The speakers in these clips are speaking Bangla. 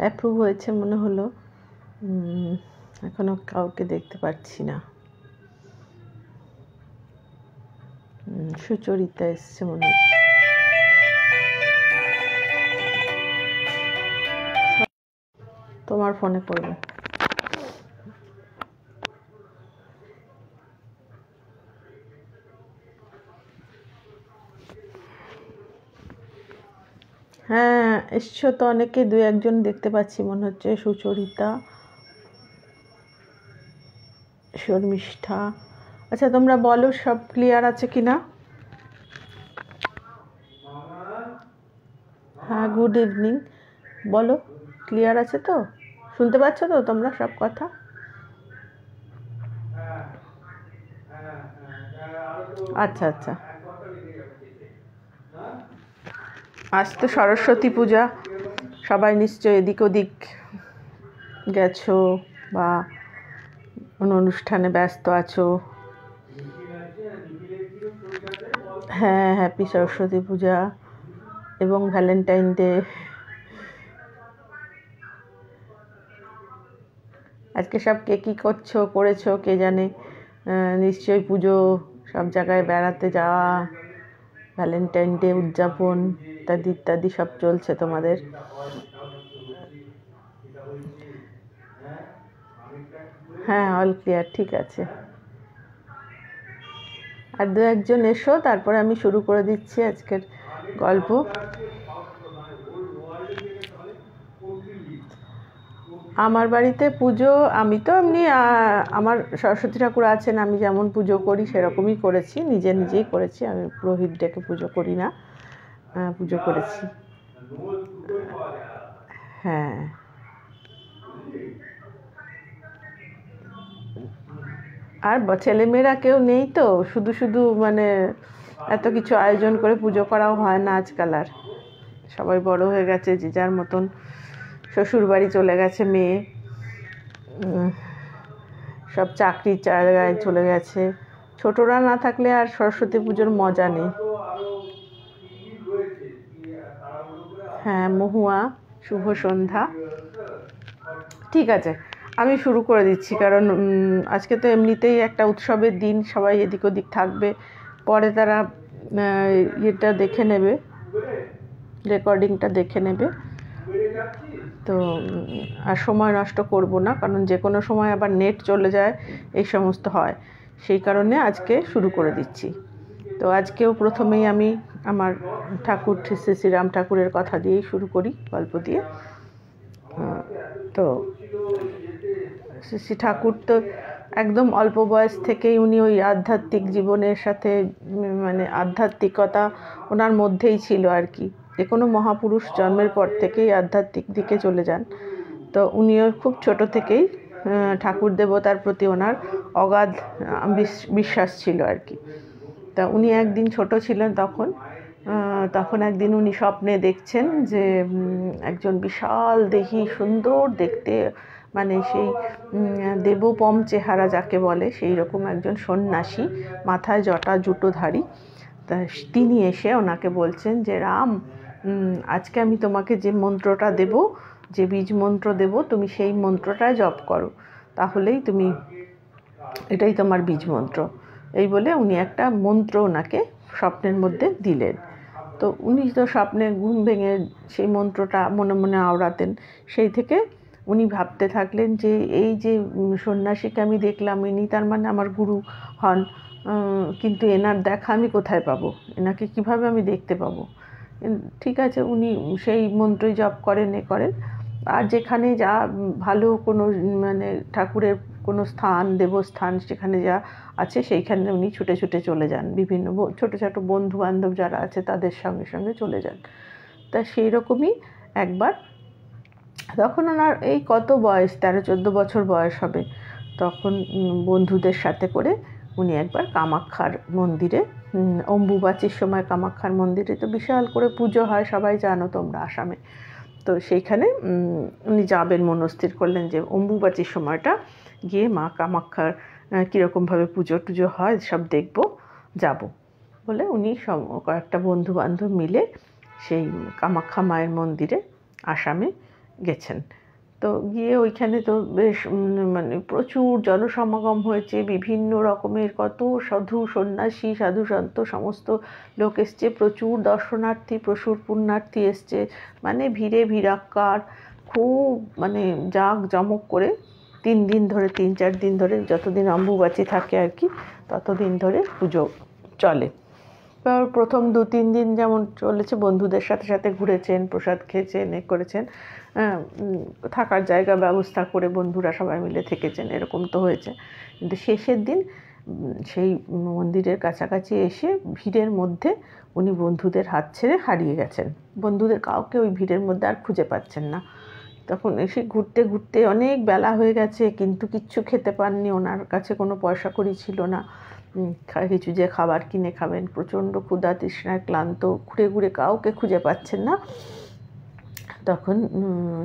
অ্যাপ্রুভ হয়েছে মনে হলো এখনও কাউকে দেখতে পাচ্ছি না সুচরিতা এসছে মনে হচ্ছে তোমার ফোনে করবে এসছো তো অনেকে দু একজন দেখতে পাচ্ছি মনে হচ্ছে সুচরিতা শর্মিষ্ঠা আচ্ছা তোমরা বলো সব ক্লিয়ার আছে কি না হ্যাঁ গুড ইভিনিং বলো ক্লিয়ার আছে তো শুনতে পাচ্ছ তো তোমরা সব কথা আচ্ছা আচ্ছা আজ তো সরস্বতী পূজা সবাই নিশ্চয় এদিক ওদিক গেছো বা কোনো অনুষ্ঠানে ব্যস্ত আছো হ্যাঁ হ্যাপি সরস্বতী পূজা এবং ভ্যালেন্টাইন ডে আজকে সব কে কী করছো করেছো কে জানে নিশ্চয়ই পুজো সব জায়গায় বেড়াতে যাওয়া ভ্যালেন্টাইন ডে উদযাপন ইত্যাদি ইত্যাদি সব চলছে তোমাদের হ্যাঁ অল ক্লিয়ার ঠিক আছে আর দু একজন এসো তারপরে আমি শুরু করে দিচ্ছি আজকের গল্প আমার বাড়িতে পুজো আমি তো এমনি আমার সরস্বতী ঠাকুর আছেন আমি যেমন পুজো করি সেরকমই করেছি নিজে নিজেই করেছি আমি পুরোহিত ডেকে পুজো করি না পুজো করেছি হ্যাঁ আর ছেলেমেয়েরা কেউ নেই তো শুধু শুধু মানে এত কিছু আয়োজন করে পুজো করাও হয় না আজকাল আর সবাই বড় হয়ে গেছে যে যার মতন শ্বশুর বাড়ি চলে গেছে মেয়ে সব চাকরি জায়গায় চলে গেছে ছোটরা না থাকলে আর সরস্বতী পুজোর মজা নেই হ্যাঁ মহুয়া শুভ সন্ধ্যা ঠিক আছে আমি শুরু করে দিচ্ছি কারণ আজকে তো এমনিতেই একটা উৎসবের দিন সবাই এদিক ওদিক থাকবে পরে তারা ইয়েটা দেখে নেবে রেকর্ডিংটা দেখে নেবে তো আর সময় নষ্ট করব না কারণ যে কোনো সময় আবার নেট চলে যায় এই সমস্ত হয় সেই কারণে আজকে শুরু করে দিচ্ছি তো আজকেও প্রথমেই আমি আমার ঠাকুর শ্রী শ্রীরাম ঠাকুরের কথা দিয়েই শুরু করি গল্প দিয়ে তো শ্রী ঠাকুর তো একদম অল্প বয়স থেকেই উনি ওই আধ্যাত্মিক জীবনের সাথে মানে আধ্যাত্মিকতা ওনার মধ্যেই ছিল আর কি যে কোনো মহাপুরুষ জন্মের পর থেকেই আধ্যাত্মিক দিকে চলে যান তো উনিও খুব ছোট থেকেই ঠাকুর দেবতার প্রতি ওনার অগাধ বিশ্বাস ছিল আর কি তা উনি একদিন ছোট ছিলেন তখন তখন একদিন উনি স্বপ্নে দেখছেন যে একজন বিশাল দেহি সুন্দর দেখতে মানে সেই দেবপম চেহারা যাকে বলে সেই রকম একজন সন্ন্যাসী মাথায় জটা জুটোধারী তা তিনি এসে ওনাকে বলছেন যে রাম আজকে আমি তোমাকে যে মন্ত্রটা দেব যে বীজ মন্ত্র দেব তুমি সেই মন্ত্রটায় জপ করো তাহলেই তুমি এটাই তোমার বীজ মন্ত্র এই বলে উনি একটা মন্ত্র ওনাকে স্বপ্নের মধ্যে দিলেন তো উনি তো স্বপ্নে ঘুম ভেঙে সেই মন্ত্রটা মনে মনে আওড়াতেন সেই থেকে উনি ভাবতে থাকলেন যে এই যে সন্ন্যাসীকে আমি দেখলাম ইনি তার মানে আমার গুরু হন কিন্তু এনার দেখা আমি কোথায় পাবো এনাকে কিভাবে আমি দেখতে পাবো ঠিক আছে উনি সেই মন্ত্রই জপ করেন এ করেন আর যেখানে যা ভালো কোনো মানে ঠাকুরের কোনো স্থান দেবস্থান সেখানে যা আছে সেইখানে উনি ছুটে ছুটে চলে যান বিভিন্ন ছোটো ছোটো বন্ধু বান্ধব যারা আছে তাদের সঙ্গে সঙ্গে চলে যান তা সেই রকমই একবার তখন ওনার এই কত বয়স তেরো চোদ্দো বছর বয়স হবে তখন বন্ধুদের সাথে করে উনি একবার কামাক্ষার মন্দিরে অম্বুবাচির সময় কামাক্ষার মন্দিরে তো বিশাল করে পুজো হয় সবাই জানো তোমরা আসামে তো সেইখানে উনি যাবেন মনস্থির করলেন যে অম্বুবাচির সময়টা গিয়ে মা কামাক্ষার কীরকমভাবে পুজো টুজো হয় সব দেখব যাব বলে উনি সব কয়েকটা বন্ধু বান্ধব মিলে সেই কামাক্ষা মায়ের মন্দিরে আসামে গেছেন তো গিয়ে ওইখানে তো বেশ মানে প্রচুর জনসমাগম হয়েছে বিভিন্ন রকমের কত সাধু সন্ন্যাসী সাধু সন্ত সমস্ত লোক এসছে প্রচুর দর্শনার্থী প্রচুর পুণ্যার্থী এসছে মানে ভিড়ে ভিড়াক্কার খুব মানে জাঁক জমক করে তিন দিন ধরে তিন চার দিন ধরে যতদিন অম্বুবাচী থাকে আর কি ততদিন ধরে পুজো চলে এবার প্রথম দু তিন দিন যেমন চলেছে বন্ধুদের সাথে সাথে ঘুরেছেন প্রসাদ খেয়েছেন এ করেছেন হ্যাঁ, থাকার জায়গা ব্যবস্থা করে বন্ধুরা সবাই মিলে থেকেছেন এরকম তো হয়েছে কিন্তু শেষের দিন সেই মন্দিরের কাছাকাছি এসে ভিড়ের মধ্যে উনি বন্ধুদের হাত ছেড়ে হারিয়ে গেছেন বন্ধুদের কাউকে ওই ভিড়ের মধ্যে আর খুঁজে পাচ্ছেন না তখন এসে ঘুরতে ঘুরতে অনেক বেলা হয়ে গেছে কিন্তু কিচ্ছু খেতে পাননি ওনার কাছে কোনো পয়সা করি ছিল না কিছু যে খাবার কিনে খাবেন প্রচণ্ড ক্ষুধা তৃষ্ণায় ক্লান্ত ঘুরে ঘুরে কাউকে খুঁজে পাচ্ছেন না তখন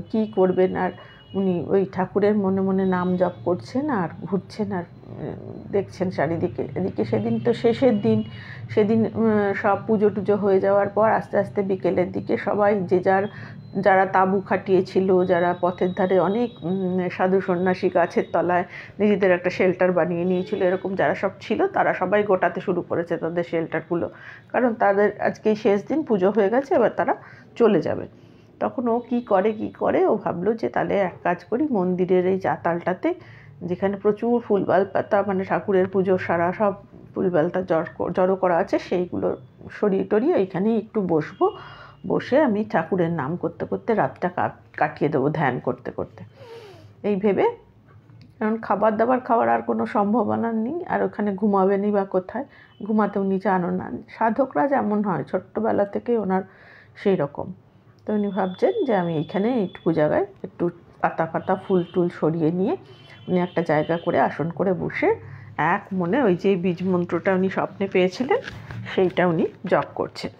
কি করবেন আর উনি ওই ঠাকুরের মনে মনে নাম জপ করছেন আর ঘুরছেন আর দেখছেন চারিদিকে এদিকে সেদিন তো শেষের দিন সেদিন সব পুজো টুজো হয়ে যাওয়ার পর আস্তে আস্তে বিকেলের দিকে সবাই যে যার যারা তাঁবু খাটিয়েছিল যারা পথের ধারে অনেক সাধু সন্ন্যাসী গাছের তলায় নিজেদের একটা শেল্টার বানিয়ে নিয়েছিল এরকম যারা সব ছিল তারা সবাই গোটাতে শুরু করেছে তাদের শেল্টারগুলো কারণ তাদের আজকে শেষ দিন পুজো হয়ে গেছে এবার তারা চলে যাবে তখন ও কি করে কি করে ও ভাবলো যে তাহলে এক কাজ করি মন্দিরের এই চাতালটাতে যেখানে প্রচুর ফুলবাল পাতা মানে ঠাকুরের পুজোর সারা সব জড় জড়ো করা আছে সেইগুলো সরিয়ে টরিয়ে ওইখানেই একটু বসবো বসে আমি ঠাকুরের নাম করতে করতে রাতটা কাটিয়ে দেবো ধ্যান করতে করতে এই ভেবে কারণ খাবার দাবার খাওয়ার আর কোনো সম্ভাবনা নেই আর ওখানে ঘুমাবেনি বা কোথায় ঘুমাতেও নিজে আনো না সাধকরা যেমন হয় ছোট্টবেলা থেকে ওনার সেই রকম তো উনি ভাবছেন যে আমি এইখানে একটু জায়গায় একটু পাতা পাতা ফুল টুল সরিয়ে নিয়ে উনি একটা জায়গা করে আসন করে বসে এক মনে ওই যে বীজ মন্ত্রটা উনি স্বপ্নে পেয়েছিলেন সেইটা উনি জপ করছেন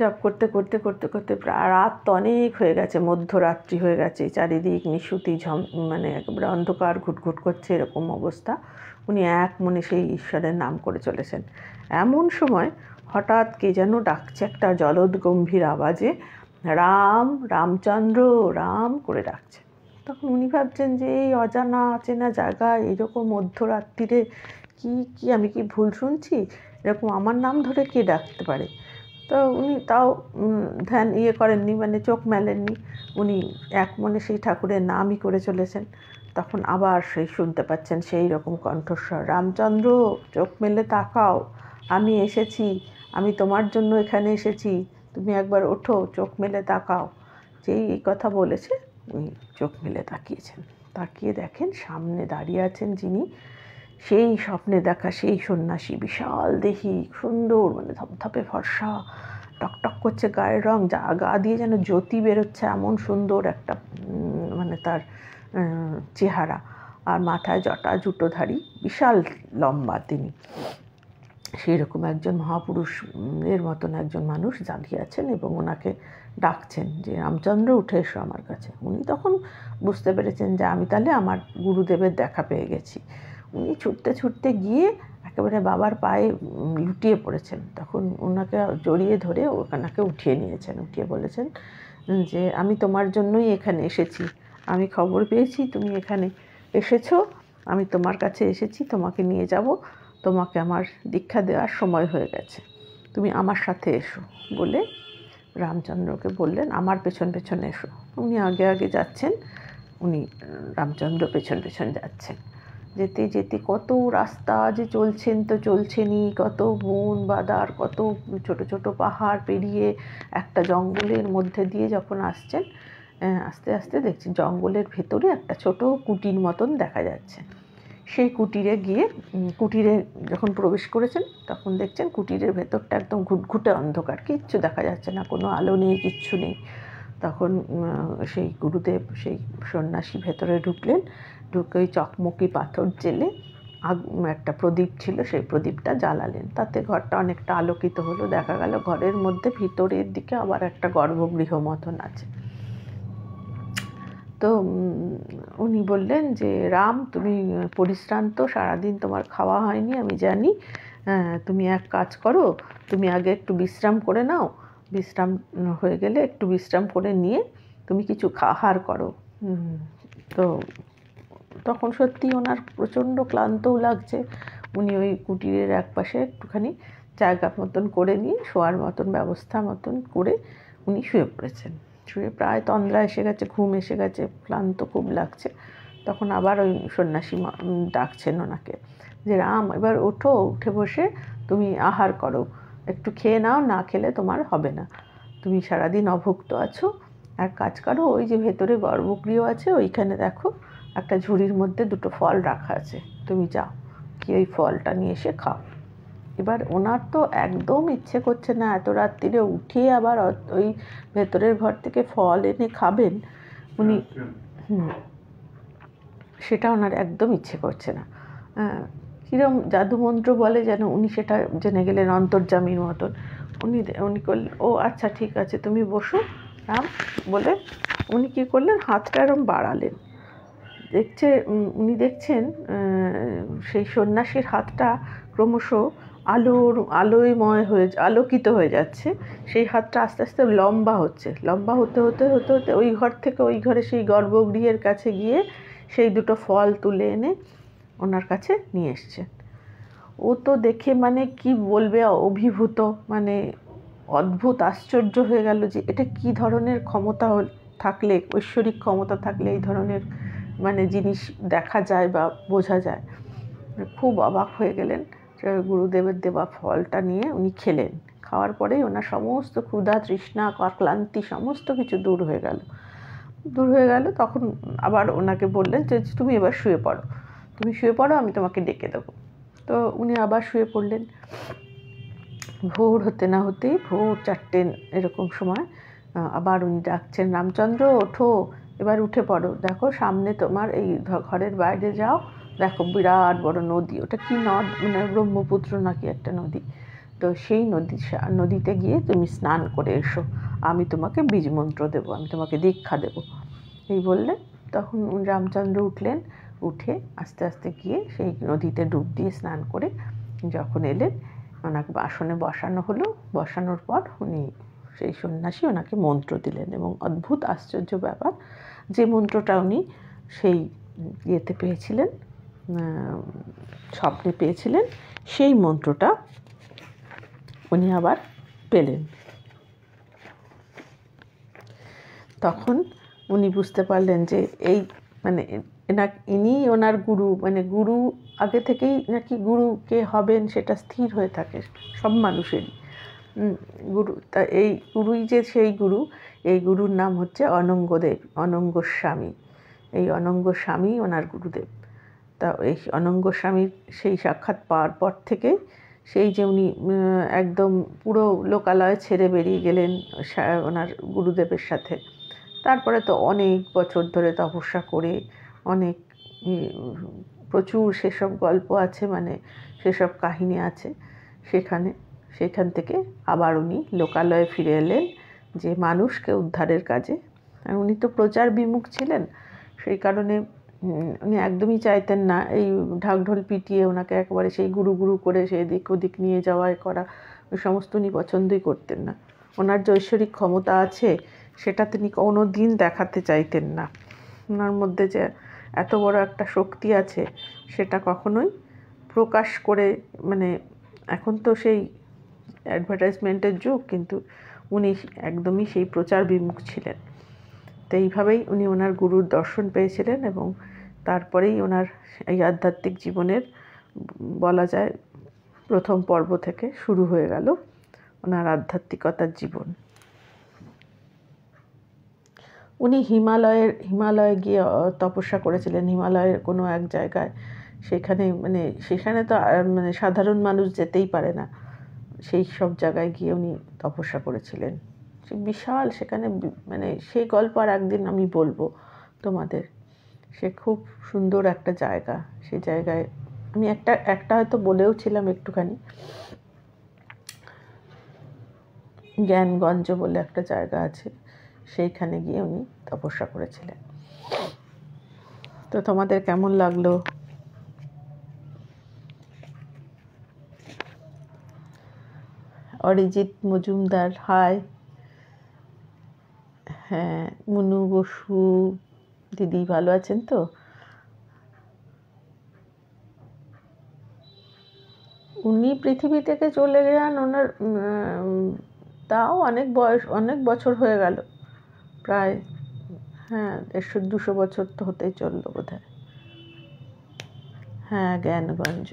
জব করতে করতে করতে করতে রাত তো অনেক হয়ে গেছে মধ্যরাত্রি হয়ে গেছে চারিদিক নিঃসুতি ঝম মানে একেবারে অন্ধকার ঘুটঘুট করছে এরকম অবস্থা উনি এক মনে সেই ঈশ্বরের নাম করে চলেছেন এমন সময় হঠাৎ কে যেন ডাকছে একটা জলদ গম্ভীর আওয়াজে রাম রামচন্দ্র রাম করে ডাকছে তখন উনি ভাবছেন যে এই অজানা অচেনা জায়গা এরকম মধ্যরাত্রিরে কি কি আমি কি ভুল শুনছি এরকম আমার নাম ধরে কে ডাকতে পারে তো উনি তাও ধ্যান ইয়ে করেননি মানে চোখ মেলেননি উনি এক মনে সেই ঠাকুরের নামই করে চলেছেন তখন আবার সেই শুনতে পাচ্ছেন সেই রকম কণ্ঠস্বর রামচন্দ্র চোখ মেলে তাকাও আমি এসেছি আমি তোমার জন্য এখানে এসেছি তুমি একবার ওঠো চোখ মেলে তাকাও যেই এই কথা বলেছে উনি চোখ মেলে তাকিয়েছেন তাকিয়ে দেখেন সামনে দাঁড়িয়ে আছেন যিনি সেই স্বপ্নে দেখা সেই সন্ন্যাসী বিশাল দেহি সুন্দর মানে ধপধপে ফর্সা টকটক করছে গায়ের রং যা গা দিয়ে যেন জ্যোতি বেরোচ্ছে এমন সুন্দর একটা মানে তার চেহারা আর মাথায় জটা জুটোধারী বিশাল লম্বা তিনি সেরকম একজন মহাপুরুষের মতন একজন মানুষ দাঁড়িয়ে আছেন এবং ওনাকে ডাকছেন যে রামচন্দ্র উঠে এসো আমার কাছে উনি তখন বুঝতে পেরেছেন যে আমি তাহলে আমার গুরুদেবের দেখা পেয়ে গেছি উনি ছুটতে ছুটতে গিয়ে একেবারে বাবার পায়ে লুটিয়ে পড়েছেন তখন ওনাকে জড়িয়ে ধরে ওনাকে উঠিয়ে নিয়েছেন উঠিয়ে বলেছেন যে আমি তোমার জন্যই এখানে এসেছি আমি খবর পেয়েছি তুমি এখানে এসেছো আমি তোমার কাছে এসেছি তোমাকে নিয়ে যাব তোমাকে আমার দীক্ষা দেওয়ার সময় হয়ে গেছে তুমি আমার সাথে এসো বলে রামচন্দ্রকে বললেন আমার পেছন পেছনে এসো উনি আগে আগে যাচ্ছেন উনি রামচন্দ্র পেছন পেছন যাচ্ছেন যেতে যেতে কত রাস্তা যে চলছেন তো চলছেনই কত বন বাদার কত ছোট ছোট পাহাড় পেরিয়ে একটা জঙ্গলের মধ্যে দিয়ে যখন আসছেন আস্তে আস্তে দেখছি জঙ্গলের ভেতরে একটা ছোট কুটির মতন দেখা যাচ্ছে সেই কুটিরে গিয়ে কুটিরে যখন প্রবেশ করেছেন তখন দেখছেন কুটিরের ভেতরটা একদম ঘুটঘুটে অন্ধকার কিচ্ছু দেখা যাচ্ছে না কোনো আলো নেই কিচ্ছু নেই তখন সেই গুরুদেব সেই সন্ন্যাসী ভেতরে ঢুকলেন ঢুকে ওই চকমকি পাথর জেলে একটা প্রদীপ ছিল সেই প্রদীপটা জ্বালালেন তাতে ঘরটা অনেকটা আলোকিত হলো দেখা গেল ঘরের মধ্যে ভিতরের দিকে আবার একটা গর্ভগৃহ মতন আছে তো উনি বললেন যে রাম তুমি পরিশ্রান্ত সারাদিন তোমার খাওয়া হয়নি আমি জানি হ্যাঁ, তুমি এক কাজ করো তুমি আগে একটু বিশ্রাম করে নাও বিশ্রাম হয়ে গেলে একটু বিশ্রাম করে নিয়ে তুমি কিছু খাহার করো তো তখন সত্যি ওনার প্রচণ্ড ক্লান্তও লাগছে উনি ওই কুটিরের এক পাশে একটুখানি জায়গা মতন করে নিয়ে শোয়ার মতন ব্যবস্থা মতন করে উনি শুয়ে পড়েছেন শুয়ে প্রায় তন্দ্রা এসে গেছে ঘুম এসে গেছে ক্লান্ত খুব লাগছে তখন আবার ওই সন্ন্যাসী ডাকছেন ওনাকে যে রাম এবার ওঠো উঠে বসে তুমি আহার করো একটু খেয়ে নাও না খেলে তোমার হবে না তুমি সারাদিন অভুক্ত আছো আর কাজ করো ওই যে ভেতরে গর্ভগৃহ আছে ওইখানে দেখো একটা ঝুড়ির মধ্যে দুটো ফল রাখা আছে তুমি যাও কি ওই ফলটা নিয়ে এসে খাও এবার ওনার তো একদম ইচ্ছে করছে না এত রাত্রিরে উঠিয়ে আবার ওই ভেতরের ঘর থেকে ফল এনে খাবেন উনি সেটা ওনার একদম ইচ্ছে করছে না কীরম জাদুমন্ত্র বলে যেন উনি সেটা জেনে গেলেন অন্তর্জামীর মতন উনি উনি করলেন ও আচ্ছা ঠিক আছে তুমি বসো রাম বলে উনি কী করলেন হাতটা এরম বাড়ালেন দেখছে উনি দেখছেন সেই সন্ন্যাসীর হাতটা ক্রমশ আলোর আলোয়ময় হয়ে আলোকিত হয়ে যাচ্ছে সেই হাতটা আস্তে আস্তে লম্বা হচ্ছে লম্বা হতে হতে হতে হতে ওই ঘর থেকে ওই ঘরে সেই গর্ভগৃহের কাছে গিয়ে সেই দুটো ফল তুলে এনে ওনার কাছে নিয়ে এসছেন ও তো দেখে মানে কি বলবে অভিভূত মানে অদ্ভুত আশ্চর্য হয়ে গেল যে এটা কি ধরনের ক্ষমতা থাকলে ঐশ্বরিক ক্ষমতা থাকলে এই ধরনের মানে জিনিস দেখা যায় বা বোঝা যায় মানে খুব অবাক হয়ে গেলেন গুরুদেবের দেওয়া ফলটা নিয়ে উনি খেলেন খাওয়ার পরে ওনার সমস্ত ক্ষুধা তৃষ্ণা ক্লান্তি সমস্ত কিছু দূর হয়ে গেল দূর হয়ে গেল তখন আবার ওনাকে বললেন যে তুমি এবার শুয়ে পড়ো তুমি শুয়ে পড়ো আমি তোমাকে ডেকে দেবো তো উনি আবার শুয়ে পড়লেন ভোর হতে না হতেই ভোর চারটে এরকম সময় আবার উনি ডাকছেন রামচন্দ্র ওঠো এবার উঠে পড়ো দেখো সামনে তোমার এই ঘরের বাইরে যাও দেখো বিরাট বড় নদী ওটা কি নদ মানে ব্রহ্মপুত্র নাকি একটা নদী তো সেই নদী নদীতে গিয়ে তুমি স্নান করে এসো আমি তোমাকে বীজ মন্ত্র দেবো আমি তোমাকে দীক্ষা দেবো এই বললে তখন রামচন্দ্র উঠলেন উঠে আস্তে আস্তে গিয়ে সেই নদীতে ডুব দিয়ে স্নান করে যখন এলেন ওনাকে আসনে বসানো হলো বসানোর পর উনি সেই সন্ন্যাসী ওনাকে মন্ত্র দিলেন এবং অদ্ভুত আশ্চর্য ব্যাপার যে মন্ত্রটা উনি সেই ইয়েতে পেয়েছিলেন স্বপ্নে পেয়েছিলেন সেই মন্ত্রটা উনি আবার পেলেন তখন উনি বুঝতে পারলেন যে এই মানে না ইনি ওনার গুরু মানে গুরু আগে থেকেই নাকি গুরু কে হবেন সেটা স্থির হয়ে থাকে সব মানুষেরই গুরু তা এই গুরুই যে সেই গুরু এই গুরুর নাম হচ্ছে অনঙ্গদেব অনঙ্গস্বামী এই অনঙ্গস্বামী ওনার গুরুদেব তা এই অনঙ্গ স্বামীর সেই সাক্ষাৎ পাওয়ার পর থেকে সেই যে উনি একদম পুরো লোকালয় ছেড়ে বেরিয়ে গেলেন ওনার গুরুদেবের সাথে তারপরে তো অনেক বছর ধরে তপস্যা করে অনেক প্রচুর সেসব গল্প আছে মানে সেসব কাহিনী আছে সেখানে সেখান থেকে আবার উনি লোকালয়ে ফিরে এলেন যে মানুষকে উদ্ধারের কাজে উনি তো প্রচার বিমুখ ছিলেন সেই কারণে উনি একদমই চাইতেন না এই ঢাকঢোল পিটিয়ে ওনাকে একেবারে সেই গুরু গুরু করে দিক ওদিক নিয়ে যাওয়া করা ওই সমস্ত উনি পছন্দই করতেন না ওনার যে ঐশ্বরিক ক্ষমতা আছে সেটা তিনি কোনো দিন দেখাতে চাইতেন না ওনার মধ্যে যে এত বড় একটা শক্তি আছে সেটা কখনোই প্রকাশ করে মানে এখন তো সেই অ্যাডভার্টাইজমেন্টের যুগ কিন্তু উনি একদমই সেই প্রচার বিমুখ ছিলেন তো এইভাবেই উনি ওনার গুরুর দর্শন পেয়েছিলেন এবং তারপরেই ওনার এই আধ্যাত্মিক জীবনের বলা যায় প্রথম পর্ব থেকে শুরু হয়ে গেল ওনার আধ্যাত্মিকতার জীবন উনি হিমালয়ের হিমালয়ে গিয়ে তপস্যা করেছিলেন হিমালয়ের কোনো এক জায়গায় সেখানে মানে সেখানে তো মানে সাধারণ মানুষ যেতেই পারে না সেই সব জায়গায় গিয়ে উনি তপস্যা করেছিলেন বিশাল সেখানে মানে সেই গল্প আর একদিন আমি বলবো তোমাদের সে খুব সুন্দর একটা জায়গা সেই জায়গায় আমি একটা একটা হয়তো বলেও ছিলাম একটুখানি জ্ঞানগঞ্জ বলে একটা জায়গা আছে সেইখানে গিয়ে উনি তপস্যা করেছিলেন তো তোমাদের কেমন লাগলো অরিজিৎ মজুমদার হায় হ্যাঁ মুনু বসু দিদি ভালো আছেন তো উনি পৃথিবী থেকে চলে যান ওনার তাও অনেক বয়স অনেক বছর হয়ে গেল প্রায় হ্যাঁ দেড়শো দুশো বছর তো হতেই চললো বোধ হয় হ্যাঁ জ্ঞানগঞ্জ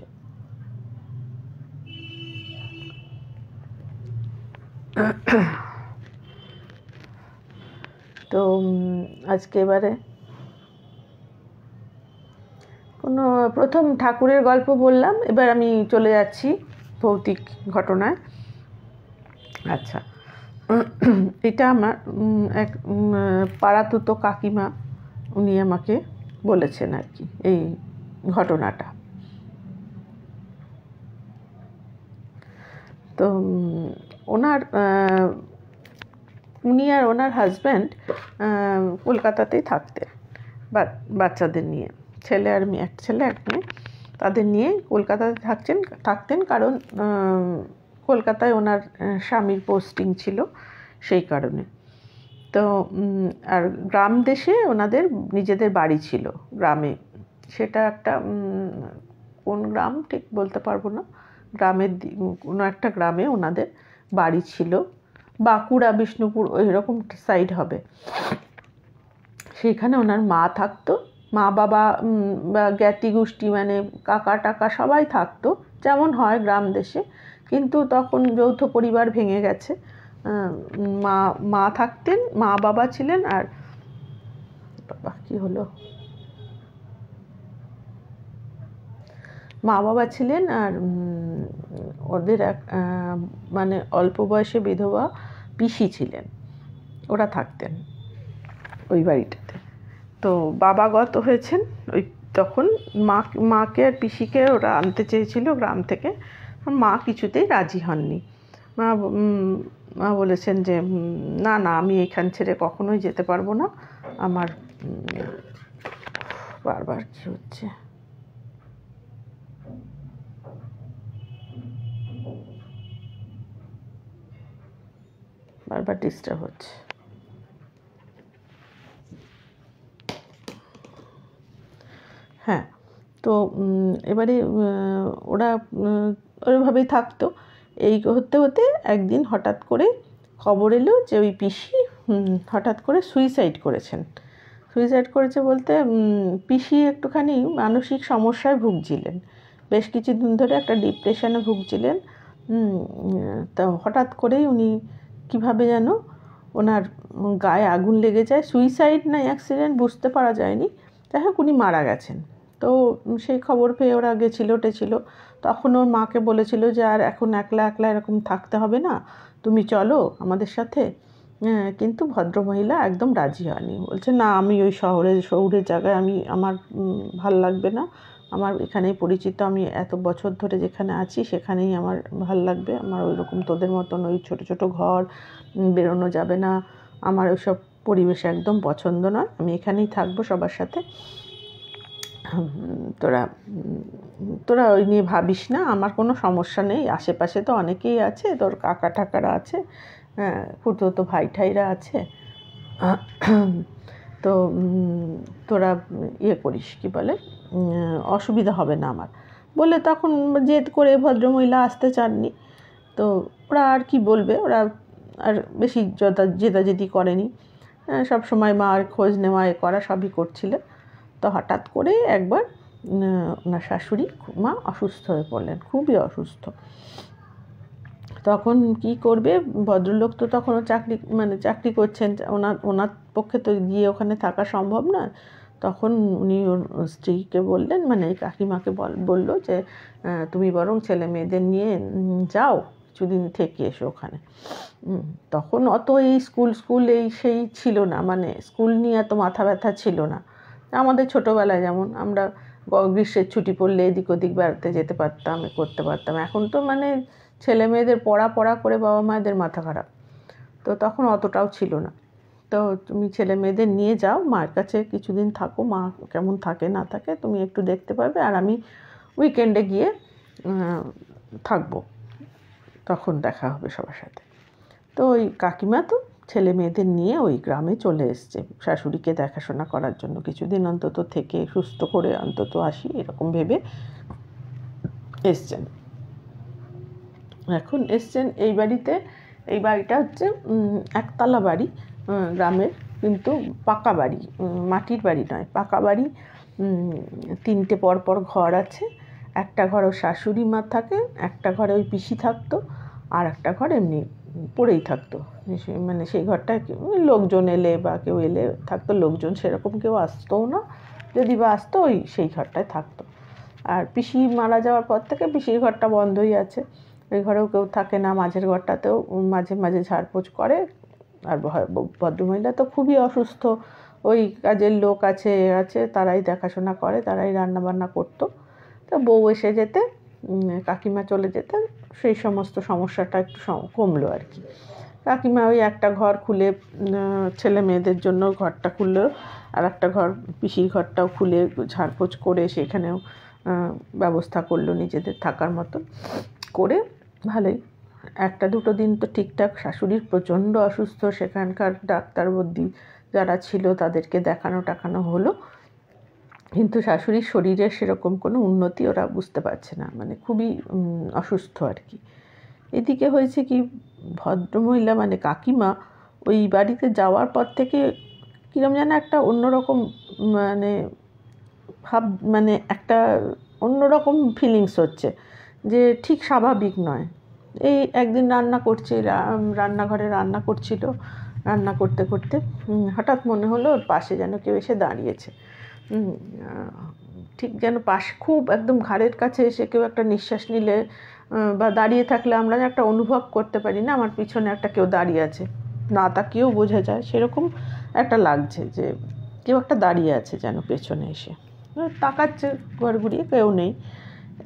তো আজকে এবারে কোনো প্রথম ঠাকুরের গল্প বললাম এবার আমি চলে যাচ্ছি ভৌতিক ঘটনায় আচ্ছা এটা আমার এক পাড়াতুত কাকিমা উনি আমাকে বলেছেন আর কি এই ঘটনাটা তো ওনার উনি আর ওনার হাজব্যান্ড কলকাতাতেই থাকতেন বাচ্চাদের নিয়ে ছেলে আর মেয়ে এক ছেলে এক মেয়ে তাদের নিয়ে কলকাতাতে থাকছেন থাকতেন কারণ কলকাতায় ওনার স্বামীর পোস্টিং ছিল সেই কারণে তো আর গ্রাম দেশে ওনাদের নিজেদের বাড়ি ছিল গ্রামে সেটা একটা কোন গ্রাম ঠিক বলতে পারবো না গ্রামের কোনো একটা গ্রামে ওনাদের বাড়ি ছিল বাঁকুড়া বিষ্ণুপুর ওই রকম সাইড হবে সেইখানে ওনার মা থাকতো মা বাবা জ্ঞাতি গোষ্ঠী মানে কাকা টাকা সবাই থাকতো যেমন হয় গ্রাম দেশে কিন্তু তখন যৌথ পরিবার ভেঙে গেছে মা মা থাকতেন মা বাবা ছিলেন আর বাবা কী হলো মা বাবা ছিলেন আর ওদের এক মানে অল্প বয়সে বিধবা পিসি ছিলেন ওরা থাকতেন ওই বাড়িটাতে তো বাবা গত হয়েছেন ওই তখন মা মাকে আর পিসিকে ওরা আনতে চেয়েছিল গ্রাম থেকে মা কিছুতেই রাজি হননি মা মা বলেছেন যে না না আমি এখান ছেড়ে কখনোই যেতে পারবো না আমার বারবার কি হচ্ছে বারবার ডিস্টার্ব হচ্ছে হ্যাঁ তো এবারে ওরা ওইভাবেই থাকতো এই হতে হতে একদিন হঠাৎ করে খবর এলো যে ওই পিসি হঠাৎ করে সুইসাইড করেছেন সুইসাইড করেছে বলতে পিসি একটুখানি মানসিক সমস্যায় ভুগছিলেন বেশ কিছুদিন ধরে একটা ডিপ্রেশনে ভুগছিলেন তা হঠাৎ করেই উনি কিভাবে যেন ওনার গায়ে আগুন লেগে যায় সুইসাইড না অ্যাক্সিডেন্ট বুঝতে পারা যায়নি তাই হোক উনি মারা গেছেন তো সেই খবর পেয়ে ওরা গেছিলো টেছিল তখন ওর মাকে বলেছিল যে আর এখন একলা একলা এরকম থাকতে হবে না তুমি চলো আমাদের সাথে হ্যাঁ, কিন্তু ভদ্রমহিলা একদম রাজি হয়নি বলছে না আমি ওই শহরে শহরের জায়গায় আমি আমার ভাল লাগবে না আমার এখানেই পরিচিত আমি এত বছর ধরে যেখানে আছি সেখানেই আমার ভাল লাগবে আমার ওই রকম তোদের মতন ওই ছোট ছোট ঘর বেরোনো যাবে না আমার ওইসব পরিবেশ একদম পছন্দ নয় আমি এখানেই থাকবো সবার সাথে তোরা তোরা ওই নিয়ে ভাবিস না আমার কোনো সমস্যা নেই আশেপাশে তো অনেকেই আছে তোর কাকা টাকারা আছে হ্যাঁ তো ভাই ঠাইরা আছে তো তোরা ইয়ে করিস কি বলে অসুবিধা হবে না আমার বলে তখন জেদ করে ভদ্রমহিলা আসতে চাননি তো ওরা আর কি বলবে ওরা আর বেশি জেদাজেদি করেনি হ্যাঁ, সব সময় মার খোঁজ নেওয়া এ করা সবই করছিল তো হঠাৎ করে একবার ওনার শাশুড়ি মা অসুস্থ হয়ে পড়লেন খুবই অসুস্থ তখন কি করবে ভদ্রলোক তো তখন চাকরি মানে চাকরি করছেন ওনার ওনার পক্ষে তো গিয়ে ওখানে থাকা সম্ভব না তখন উনি ওর স্ত্রীকে বললেন মানে কাকিমাকে বললো যে তুমি বরং ছেলে মেয়েদের নিয়ে যাও কিছুদিন থেকে এসো ওখানে তখন অত এই স্কুল স্কুল এই সেই ছিল না মানে স্কুল নিয়ে এত মাথা ব্যথা ছিল না আমাদের ছোটোবেলায় যেমন আমরা গ্রীষ্মের ছুটি পড়লে এদিক ওদিক বেড়াতে যেতে পারতাম করতে পারতাম এখন তো মানে ছেলে মেয়েদের পড়া পড়া করে বাবা মায়েদের মাথা খারাপ তো তখন অতটাও ছিল না তো তুমি ছেলে মেয়েদের নিয়ে যাও মার কাছে কিছুদিন থাকো মা কেমন থাকে না থাকে তুমি একটু দেখতে পাবে আর আমি উইকেন্ডে গিয়ে থাকবো তখন দেখা হবে সবার সাথে তো ওই কাকিমা তো ছেলে মেয়েদের নিয়ে ওই গ্রামে চলে এসছে শাশুড়িকে দেখাশোনা করার জন্য কিছুদিন অন্তত থেকে সুস্থ করে অন্তত আসি এরকম ভেবে এসছেন এখন এসছেন এই বাড়িতে এই বাড়িটা হচ্ছে একতলা বাড়ি গ্রামের কিন্তু পাকা বাড়ি মাটির বাড়ি নয় পাকা বাড়ি তিনটে পরপর ঘর আছে একটা ঘর ওর শাশুড়ি মা থাকেন একটা ঘরে ওই পিসি থাকতো আর একটা ঘর এমনি পড়েই থাকতো মানে সেই ঘরটায় লোকজন এলে বা কেউ এলে থাকতো লোকজন সেরকম কেউ আসতোও না যদি বা আসতো ওই সেই ঘরটায় থাকতো আর পিসি মারা যাওয়ার পর থেকে পিসির ঘরটা বন্ধই আছে ওই ঘরেও কেউ থাকে না মাঝের ঘরটাতেও মাঝে মাঝে ঝাড়পোছ করে আর ভদ্রমহিলা তো খুবই অসুস্থ ওই কাজের লোক আছে এ আছে তারাই দেখাশোনা করে তারাই রান্নাবান্না করতো তো বউ এসে যেতে কাকিমা চলে যেতেন সেই সমস্ত সমস্যাটা একটু কমলো আর কি কাকিমা ওই একটা ঘর খুলে ছেলে মেয়েদের জন্য ঘরটা খুললো আর একটা ঘর পিসির ঘরটাও খুলে ঝাড়পোঁচ করে সেখানেও ব্যবস্থা করলো নিজেদের থাকার মতো করে ভালোই একটা দুটো দিন তো ঠিকঠাক শাশুড়ির প্রচণ্ড অসুস্থ সেখানকার বদ্যি যারা ছিল তাদেরকে দেখানো টাকানো হলো কিন্তু শাশুড়ির শরীরের সেরকম কোনো উন্নতি ওরা বুঝতে পারছে না মানে খুবই অসুস্থ আর কি এদিকে হয়েছে কি ভদ্রমহিলা মানে কাকিমা ওই বাড়িতে যাওয়ার পর থেকে কীরকম যেন একটা অন্যরকম মানে ভাব মানে একটা অন্যরকম ফিলিংস হচ্ছে যে ঠিক স্বাভাবিক নয় এই একদিন রান্না করছে রান্নাঘরে রান্না করছিল রান্না করতে করতে হঠাৎ মনে হলো ওর পাশে যেন কেউ এসে দাঁড়িয়েছে ঠিক যেন পাশ খুব একদম ঘাড়ের কাছে এসে কেউ একটা নিঃশ্বাস নিলে বা দাঁড়িয়ে থাকলে আমরা একটা অনুভব করতে পারি না আমার পিছনে একটা কেউ দাঁড়িয়ে আছে না তাকিয়েও বোঝা যায় সেরকম একটা লাগছে যে কেউ একটা দাঁড়িয়ে আছে যেন পেছনে এসে তাকাচ্ছে ঘর ঘুরিয়ে কেউ নেই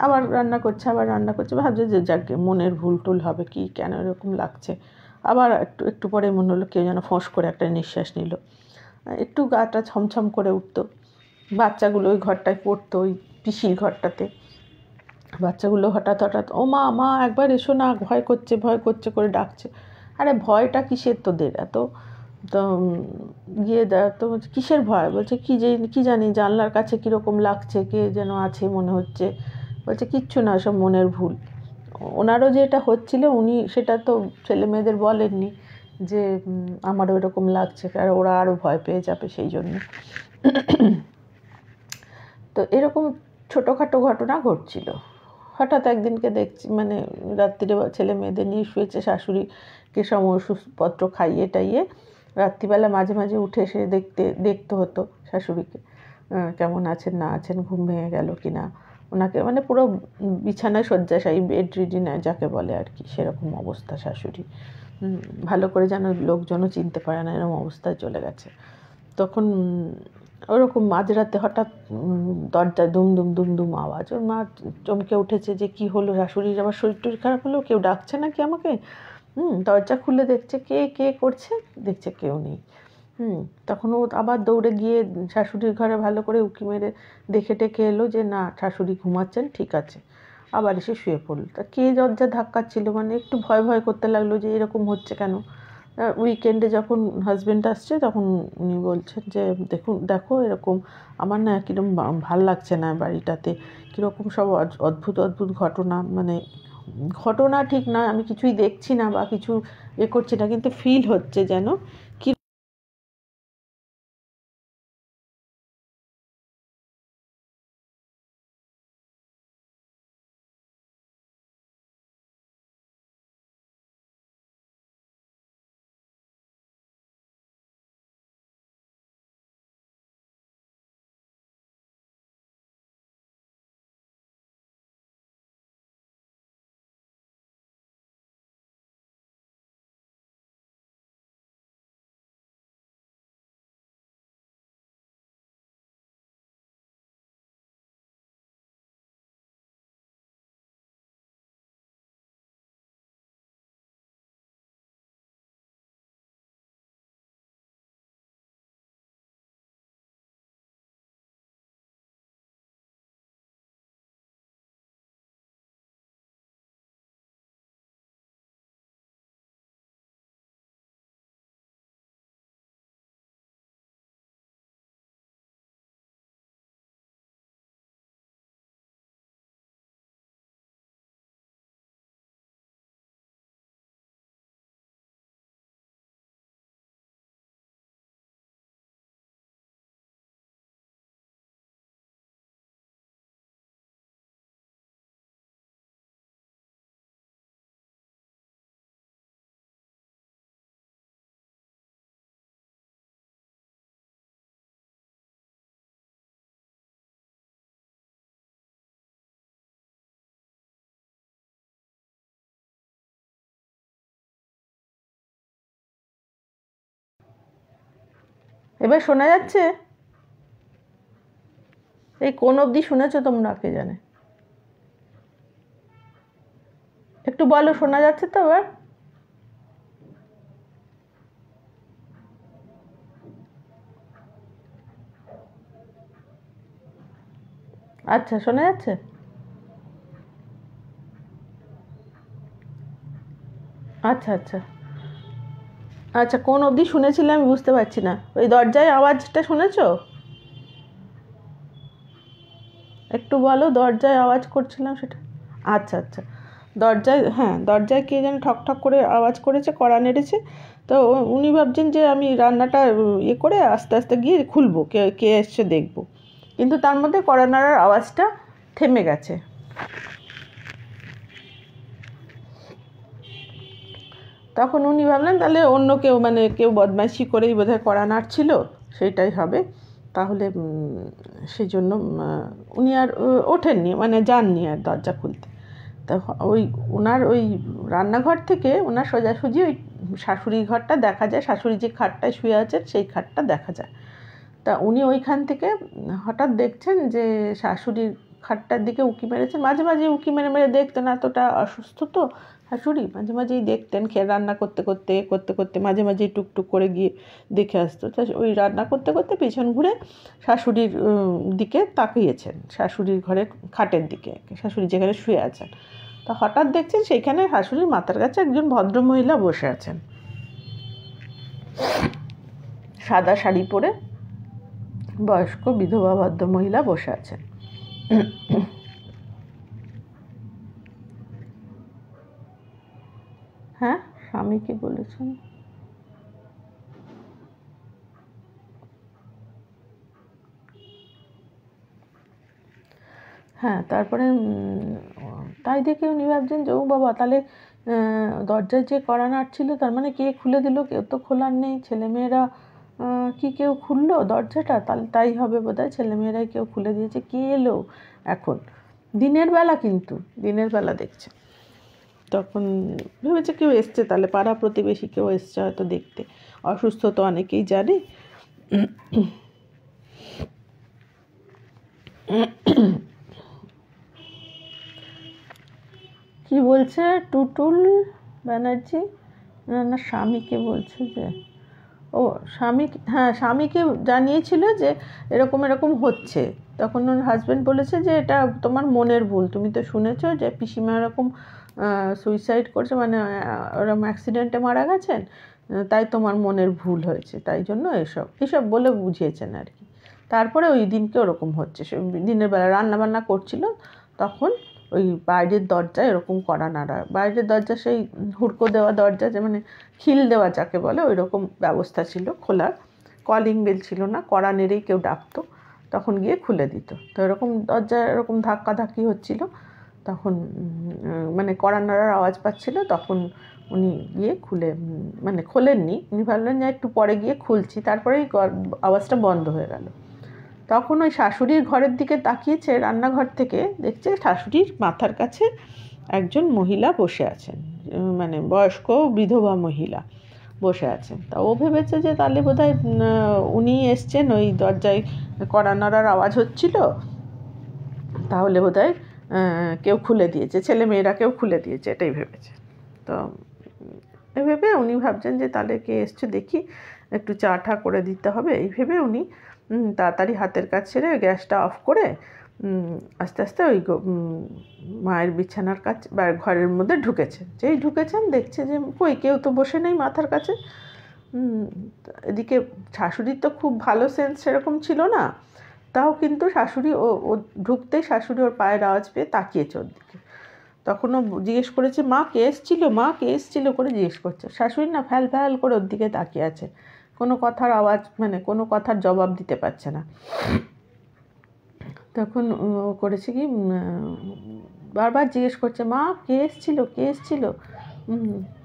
আবার রান্না করছে আবার রান্না করছে ভাবছে যে যাকে মনের ভুল টুল হবে কি কেন এরকম লাগছে আবার একটু একটু পরে মনে হলো কেউ যেন ফোঁস করে একটা নিঃশ্বাস নিল একটু গাটা ছমছম করে উঠতো বাচ্চাগুলো ওই ঘরটায় পড়তো ওই পিসির ঘরটাতে বাচ্চাগুলো হঠাৎ হঠাৎ ও মা মা একবার এসো না ভয় করছে ভয় করছে করে ডাকছে আরে ভয়টা কিসের তোদের এত তো গিয়ে তো বলছে কিসের ভয় বলছে কী যে কী জানি জানলার কাছে কীরকম লাগছে কে যেন আছে মনে হচ্ছে বলছে কিচ্ছু না সব মনের ভুল ওনারও যেটা হচ্ছিল উনি সেটা তো ছেলে মেয়েদের বলেননি যে আমারও এরকম লাগছে আর ওরা আরও ভয় পেয়ে যাবে সেই জন্য তো এরকম ছোটোখাটো ঘটনা ঘটছিল হঠাৎ একদিনকে দেখছি মানে রাত্রিরে ছেলে মেয়েদের নিয়ে শুয়েছে শাশুড়িকে সম ওষুধপত্র খাইয়ে টাইয়ে রাত্রিবেলা মাঝে মাঝে উঠে এসে দেখতে দেখতে হতো শাশুড়িকে কেমন আছেন না আছেন ঘুম ভেঙে গেল কি না ওনাকে মানে পুরো বিছানায় শয্যাশায়ী বেড রিডি নেয় যাকে বলে আর কি সেরকম অবস্থা শাশুড়ি ভালো করে যেন লোকজনও চিনতে পারে না এরকম অবস্থায় চলে গেছে তখন ওরকম মাঝরাতে হঠাৎ দরজায় দুম দুম দুম দুম আওয়াজ ওর মা চমকে উঠেছে যে কি হলো শাশুড়ির আবার শরীর টরীর খারাপ হলো কেউ ডাকছে নাকি আমাকে হুম দরজা খুলে দেখছে কে কে করছে দেখছে কেউ নেই হুম তখন ও আবার দৌড়ে গিয়ে শাশুড়ির ঘরে ভালো করে উঁকি মেরে দেখে টেকে এলো যে না শাশুড়ি ঘুমাচ্ছেন ঠিক আছে আবার এসে শুয়ে পড়ল তা কে দরজা ধাক্কাচ্ছিল মানে একটু ভয় ভয় করতে লাগলো যে এরকম হচ্ছে কেন উইকেন্ডে যখন হাজব্যান্ড আসছে তখন উনি বলছেন যে দেখুন দেখো এরকম আমার না কীরকম ভাল লাগছে না বাড়িটাতে কীরকম সব অদ্ভুত অদ্ভুত ঘটনা মানে ঘটনা ঠিক না আমি কিছুই দেখছি না বা কিছু এ করছি না কিন্তু ফিল হচ্ছে যেন এবার শোনা যাচ্ছে এই কোন অবধি শুনেছো তোমরা কে জানে একটু বলো শোনা যাচ্ছে তো এবার আচ্ছা শোনা যাচ্ছে আচ্ছা আচ্ছা আচ্ছা কোন অবধি শুনেছিলে আমি বুঝতে পারছি না ওই দরজায় আওয়াজটা শুনেছ একটু বলো দরজায় আওয়াজ করছিলাম সেটা আচ্ছা আচ্ছা দরজায় হ্যাঁ দরজায় কে যেন ঠক ঠক করে আওয়াজ করেছে কড়া নেড়েছে তো উনি ভাবছেন যে আমি রান্নাটা ইয়ে করে আস্তে আস্তে গিয়ে খুলবো কে কে এসছে দেখবো কিন্তু তার মধ্যে কড়া নাড়ার আওয়াজটা থেমে গেছে তখন উনি ভাবলেন তাহলে অন্য কেউ মানে কেউ বদমাইশি করেই বোধহয় করা নাড়ছিল সেইটাই হবে তাহলে সেই জন্য উনি আর ওঠেননি মানে যাননি আর দরজা খুলতে তা ওই ওনার ওই রান্নাঘর থেকে ওনার সোজাসুজি ওই শাশুড়ির ঘরটা দেখা যায় শাশুড়ি যে খাটটায় শুয়ে আছে সেই খাটটা দেখা যায় তা উনি ওইখান থেকে হঠাৎ দেখছেন যে শাশুড়ির খাটটার দিকে উঁকি মেরেছেন মাঝে মাঝে উঁকি মেরে মেরে দেখতেন এতটা অসুস্থ তো শাশুড়ি মাঝে মাঝেই দেখতেন খেয়ে রান্না করতে করতে করতে করতে মাঝে মাঝেই টুকটুক করে গিয়ে দেখে আসতো ওই রান্না করতে করতে পেছন ঘুরে শাশুড়ির দিকে তাকিয়েছেন শাশুড়ির ঘরের খাটের দিকে শাশুড়ি যেখানে শুয়ে আছেন তা হঠাৎ দেখছেন সেইখানে শাশুড়ির মাথার কাছে একজন ভদ্রমহিলা বসে আছেন সাদা শাড়ি পরে বয়স্ক বিধবা ভদ্রমহিলা বসে আছেন অনেকে বলেছেন হ্যাঁ তারপরে তাই দেখে উনি ভাবছেন যে ও বাবা তাহলে দরজায় যে কড়া নাড়ছিল তার মানে কে খুলে দিল কেউ তো খোলার নেই ছেলেমেয়েরা কি কেউ খুললো দরজাটা তাহলে তাই হবে বোধহয় ছেলেমেয়েরাই কেউ খুলে দিয়েছে কে এলো এখন দিনের বেলা কিন্তু দিনের বেলা দেখছে তখন ভেবেছে কেউ এসছে তাহলে পাড়া প্রতিবেশী কেউ এসছে হয়তো দেখতে অসুস্থ তো অনেকেই জানে কি বলছে টুটুল ব্যানার্জি না না স্বামীকে বলছে যে ও স্বামী হ্যাঁ স্বামীকে জানিয়েছিল যে এরকম এরকম হচ্ছে তখন ওর হাজব্যান্ড বলেছে যে এটা তোমার মনের ভুল তুমি তো শুনেছো যে পিসিমা এরকম সুইসাইড করছে মানে ওরম অ্যাক্সিডেন্টে মারা গেছেন তাই তোমার মনের ভুল হয়েছে তাই জন্য এসব এসব বলে বুঝিয়েছেন আর কি তারপরে ওই দিনকে ওরকম হচ্ছে দিনের বেলা রান্নাবান্না করছিল তখন ওই বাইরের দরজা এরকম করা নাড়া বাইরের দরজা সেই হুড়কো দেওয়া দরজা যে মানে খিল দেওয়া যাকে বলে ওই রকম ব্যবস্থা ছিল খোলার কলিং বেল ছিল না কড়া নেড়েই কেউ ডাকতো তখন গিয়ে খুলে দিত তো এরকম দরজা এরকম ধাক্কাধাক্কি হচ্ছিলো তখন মানে কড়া আওয়াজ পাচ্ছিল তখন উনি গিয়ে খুলে মানে খোলেননি উনি ভাবলেন যে একটু পরে গিয়ে খুলছি তারপরেই আওয়াজটা বন্ধ হয়ে গেল তখন ওই শাশুড়ির ঘরের দিকে তাকিয়েছে রান্নাঘর থেকে দেখছে শাশুড়ির মাথার কাছে একজন মহিলা বসে আছেন মানে বয়স্ক বিধবা মহিলা বসে আছেন তা ও ভেবেছে যে তাহলে বোধ হয় উনি এসছেন ওই দরজায় কড়া আওয়াজ হচ্ছিল তাহলে বোধ হয় কেউ খুলে দিয়েছে ছেলে মেয়েরা কেউ খুলে দিয়েছে এটাই ভেবেছে তো এভাবে ভেবে উনি ভাবছেন যে তাহলে কে এসছে দেখি একটু চা ঠা করে দিতে হবে এই ভেবে উনি তাড়াতাড়ি হাতের কাজ ছেড়ে গ্যাসটা অফ করে আস্তে আস্তে ওই মায়ের বিছানার কাছে বা ঘরের মধ্যে ঢুকেছে যেই ঢুকেছেন দেখছে যে কই কেউ তো বসে নেই মাথার কাছে এদিকে শাশুড়ির তো খুব ভালো সেন্স সেরকম ছিল না তাও কিন্তু শাশুড়ি ও ও ঢুকতে শাশুড়ি ওর পায়ের আওয়াজ পেয়ে তাকিয়েছে ওর দিকে তখন ও জিজ্ঞেস করেছে মা কে এসছিল মা কে এসছিল করে জিজ্ঞেস করছে শাশুড়ি না ফ্যাল ফ্যাল করে ওর দিকে তাকিয়ে আছে কোনো কথার আওয়াজ মানে কোনো কথার জবাব দিতে পারছে না তখন ও করেছে কি বারবার জিজ্ঞেস করছে মা কে এসছিল কে এসছিল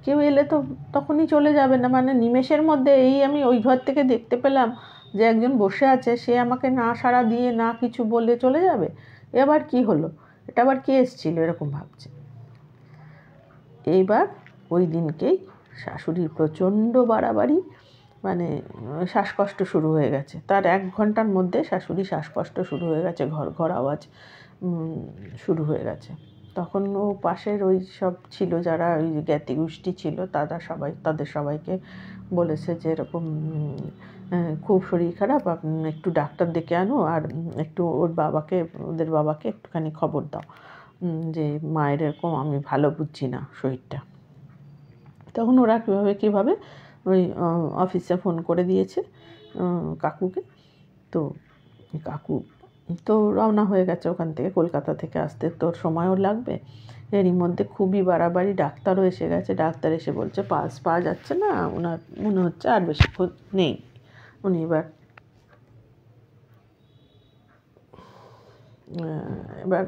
কেউ এলে তো তখনই চলে যাবে না মানে নিমেষের মধ্যে এই আমি ওই ঘর থেকে দেখতে পেলাম যে একজন বসে আছে সে আমাকে না সাড়া দিয়ে না কিছু বলে চলে যাবে এবার কি কী হলো এটা আবার কে এসেছিল এরকম ভাবছে এইবার ওই দিনকেই শাশুড়ির প্রচণ্ড বাড়াবাড়ি মানে শ্বাসকষ্ট শুরু হয়ে গেছে তার এক ঘন্টার মধ্যে শাশুড়ি শ্বাসকষ্ট শুরু হয়ে গেছে ঘর ঘর আওয়াজ শুরু হয়ে গেছে তখন ও পাশের ওই সব ছিল যারা ওই জ্ঞাতি গোষ্ঠী ছিল তারা সবাই তাদের সবাইকে বলেছে যে এরকম হ্যাঁ, খুব শরীর খারাপ একটু ডাক্তার ডেকে আনো আর একটু ওর বাবাকে ওদের বাবাকে একটুখানি খবর দাও যে মায়ের এরকম আমি ভালো বুঝছি না শরীরটা তখন ওরা কীভাবে কীভাবে ওই অফিসে ফোন করে দিয়েছে কাকুকে তো কাকু তো রওনা হয়ে গেছে ওখান থেকে কলকাতা থেকে আসতে তোর সময়ও লাগবে এরই মধ্যে খুবই বাড়াবাড়ি ডাক্তারও এসে গেছে ডাক্তার এসে বলছে পাস পাওয়া যাচ্ছে না ওনার মনে হচ্ছে আর বেশিক্ষণ নেই উনি এবার এবার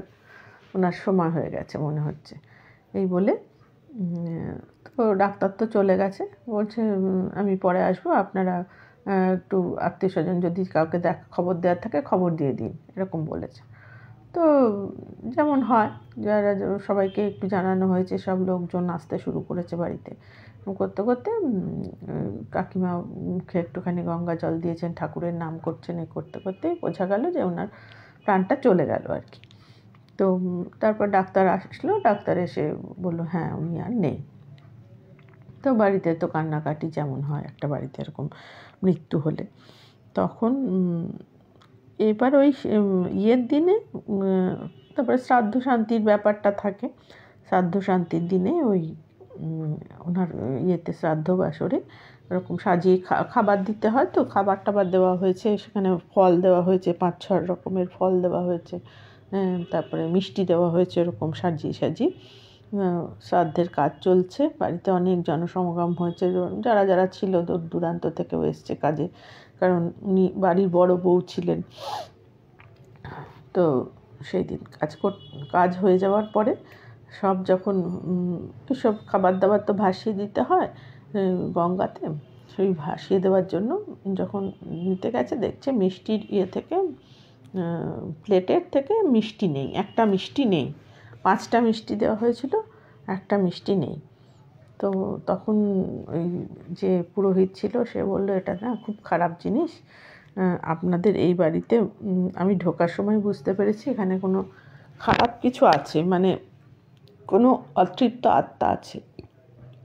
ওনার সময় হয়ে গেছে মনে হচ্ছে এই বলে তো ডাক্তার তো চলে গেছে বলছে আমি পরে আসবো আপনারা একটু আত্মীয় স্বজন যদি কাউকে দেখ খবর দেওয়ার থাকে খবর দিয়ে দিন এরকম বলেছে তো যেমন হয় যারা সবাইকে একটু জানানো হয়েছে সব লোকজন আসতে শুরু করেছে বাড়িতে করতে করতে কাকিমা মুখে একটুখানি গঙ্গা জল দিয়েছেন ঠাকুরের নাম করছেন এ করতে করতেই বোঝা গেল যে ওনার প্রাণটা চলে গেল আর কি তো তারপর ডাক্তার আসলো ডাক্তার এসে বললো হ্যাঁ উনি আর নেই তো বাড়িতে তো কান্নাকাটি যেমন হয় একটা বাড়িতে এরকম মৃত্যু হলে তখন এবার ওই ইয়ের দিনে তারপরে শ্রাদ্ধ শান্তির ব্যাপারটা থাকে শ্রাদ্ধ শান্তির দিনে ওই ওনার ইয়েতে শ্রাদ্ধ বাসরে এরকম সাজিয়ে খাবার দিতে হয় তো খাবার টাবার দেওয়া হয়েছে সেখানে ফল দেওয়া হয়েছে পাঁচ ছ রকমের ফল দেওয়া হয়েছে হ্যাঁ, তারপরে মিষ্টি দেওয়া হয়েছে এরকম সাজিয়ে সাজিয়ে শ্রাদ্ধের কাজ চলছে বাড়িতে অনেক জনসমাগম হয়েছে যারা যারা ছিল দূর দূরান্ত থেকেও এসছে কাজে কারণ উনি বাড়ির বড় বউ ছিলেন তো সেই দিন কাজ কর কাজ হয়ে যাওয়ার পরে সব যখন এসব খাবার দাবার তো ভাসিয়ে দিতে হয় গঙ্গাতে সেই ভাসিয়ে দেওয়ার জন্য যখন নিতে গেছে দেখছে মিষ্টির ইয়ে থেকে প্লেটের থেকে মিষ্টি নেই একটা মিষ্টি নেই পাঁচটা মিষ্টি দেওয়া হয়েছিল একটা মিষ্টি নেই তো তখন ওই যে পুরোহিত ছিল সে বললো এটা না খুব খারাপ জিনিস আপনাদের এই বাড়িতে আমি ঢোকার সময় বুঝতে পেরেছি এখানে কোনো খারাপ কিছু আছে মানে কোনো অতৃপ্ত আত্মা আছে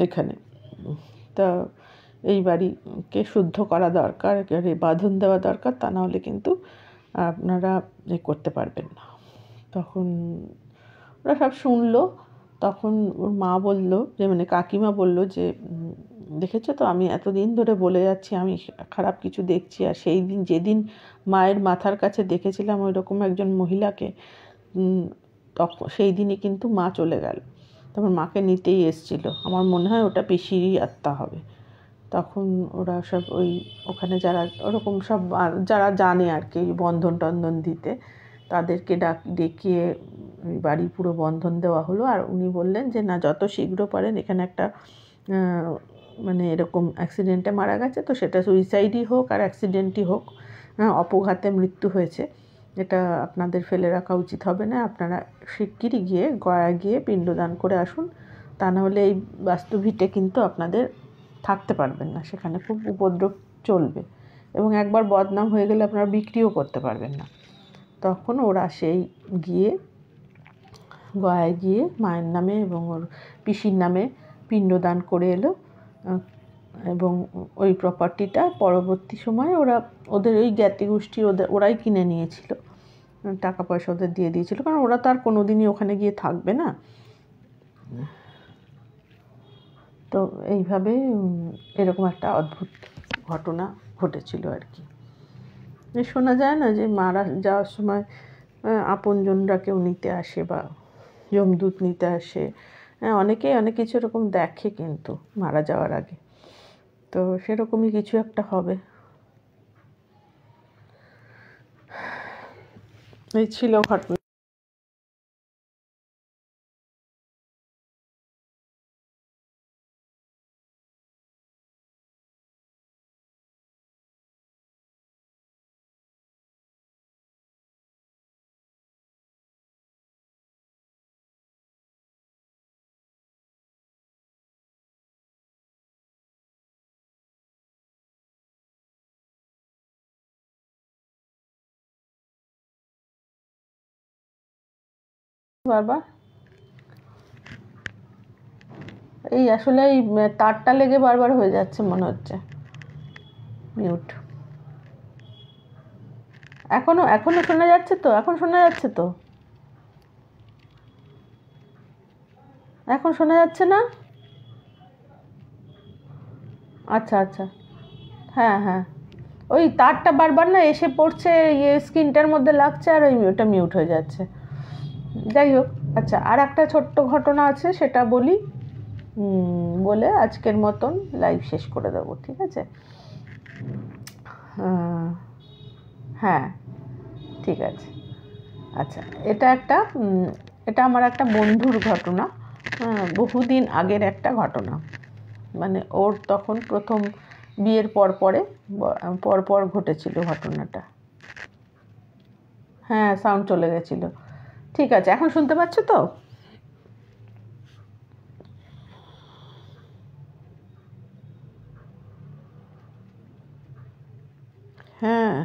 এখানে তা এই বাড়িকে শুদ্ধ করা দরকার একেবারে বাঁধন দেওয়া দরকার তা নাহলে কিন্তু আপনারা এ করতে পারবেন না তখন ওরা সব শুনলো তখন ওর মা বলল যে মানে কাকিমা বলল যে দেখেছো তো আমি এতদিন ধরে বলে যাচ্ছি আমি খারাপ কিছু দেখছি আর সেই দিন যেদিন মায়ের মাথার কাছে দেখেছিলাম ওই রকম একজন মহিলাকে তখন সেই দিনই কিন্তু মা চলে গেল তারপর মাকে নিতেই এসছিল আমার মনে হয় ওটা পিসিরই আত্মা হবে তখন ওরা সব ওই ওখানে যারা ওরকম সব যারা জানে আর কি বন্ধন টন্ধন দিতে তাদেরকে ডাক ডেকে বাড়ি পুরো বন্ধন দেওয়া হলো আর উনি বললেন যে না যত শীঘ্র পারেন এখানে একটা মানে এরকম অ্যাক্সিডেন্টে মারা গেছে তো সেটা সুইসাইডই হোক আর অ্যাক্সিডেন্টই হোক অপঘাতে মৃত্যু হয়েছে যেটা আপনাদের ফেলে রাখা উচিত হবে না আপনারা শিগগিরই গিয়ে গয়া গিয়ে পিণ্ডদান করে আসুন তা নাহলে এই বাস্তুভিটে কিন্তু আপনাদের থাকতে পারবেন না সেখানে খুব উপদ্রব চলবে এবং একবার বদনাম হয়ে গেলে আপনারা বিক্রিও করতে পারবেন না তখন ওরা সেই গিয়ে গয়ায় গিয়ে মায়ের নামে এবং ওর পিসির নামে পিণ্ডদান করে এলো এবং ওই প্রপার্টিটা পরবর্তী সময়ে ওরা ওদের ওই জ্ঞাতি গোষ্ঠী ওদের ওরাই কিনে নিয়েছিল টাকা পয়সা ওদের দিয়ে দিয়েছিল কারণ ওরা তো আর কোনো দিনই ওখানে গিয়ে থাকবে না তো এইভাবে এরকম একটা অদ্ভুত ঘটনা ঘটেছিল আর কি শোনা যায় না যে মারা যাওয়ার সময় আপনজনরা কেউ নিতে আসে বা যমদূত নিতে আসে হ্যাঁ অনেকেই অনেক কিছু এরকম দেখে কিন্তু মারা যাওয়ার আগে তো সেরকমই কিছু একটা হবে এই ছিল ঘটনা বারবার এই আসলে এই তারটা লেগে বারবার হয়ে যাচ্ছে মনে হচ্ছে মিউট এখনো এখনো শোনা যাচ্ছে তো এখন শোনা যাচ্ছে তো এখন শোনা যাচ্ছে না আচ্ছা আচ্ছা হ্যাঁ হ্যাঁ ওই তারটা বারবার না এসে পড়ছে ইয়ে স্ক্রিনটার মধ্যে লাগছে আর ওই ওটা মিউট হয়ে যাচ্ছে যাই হোক আচ্ছা আর একটা ছোট্ট ঘটনা আছে সেটা বলি বলে আজকের মতন লাইভ শেষ করে দেবো ঠিক আছে হ্যাঁ ঠিক আছে আচ্ছা এটা একটা এটা আমার একটা বন্ধুর ঘটনা বহুদিন আগের একটা ঘটনা মানে ওর তখন প্রথম বিয়ের পর পরে পরপর ঘটেছিল ঘটনাটা হ্যাঁ সাউন্ড চলে গেছিলো ঠিক আছে এখন শুনতে পাচ্ছ তো হ্যাঁ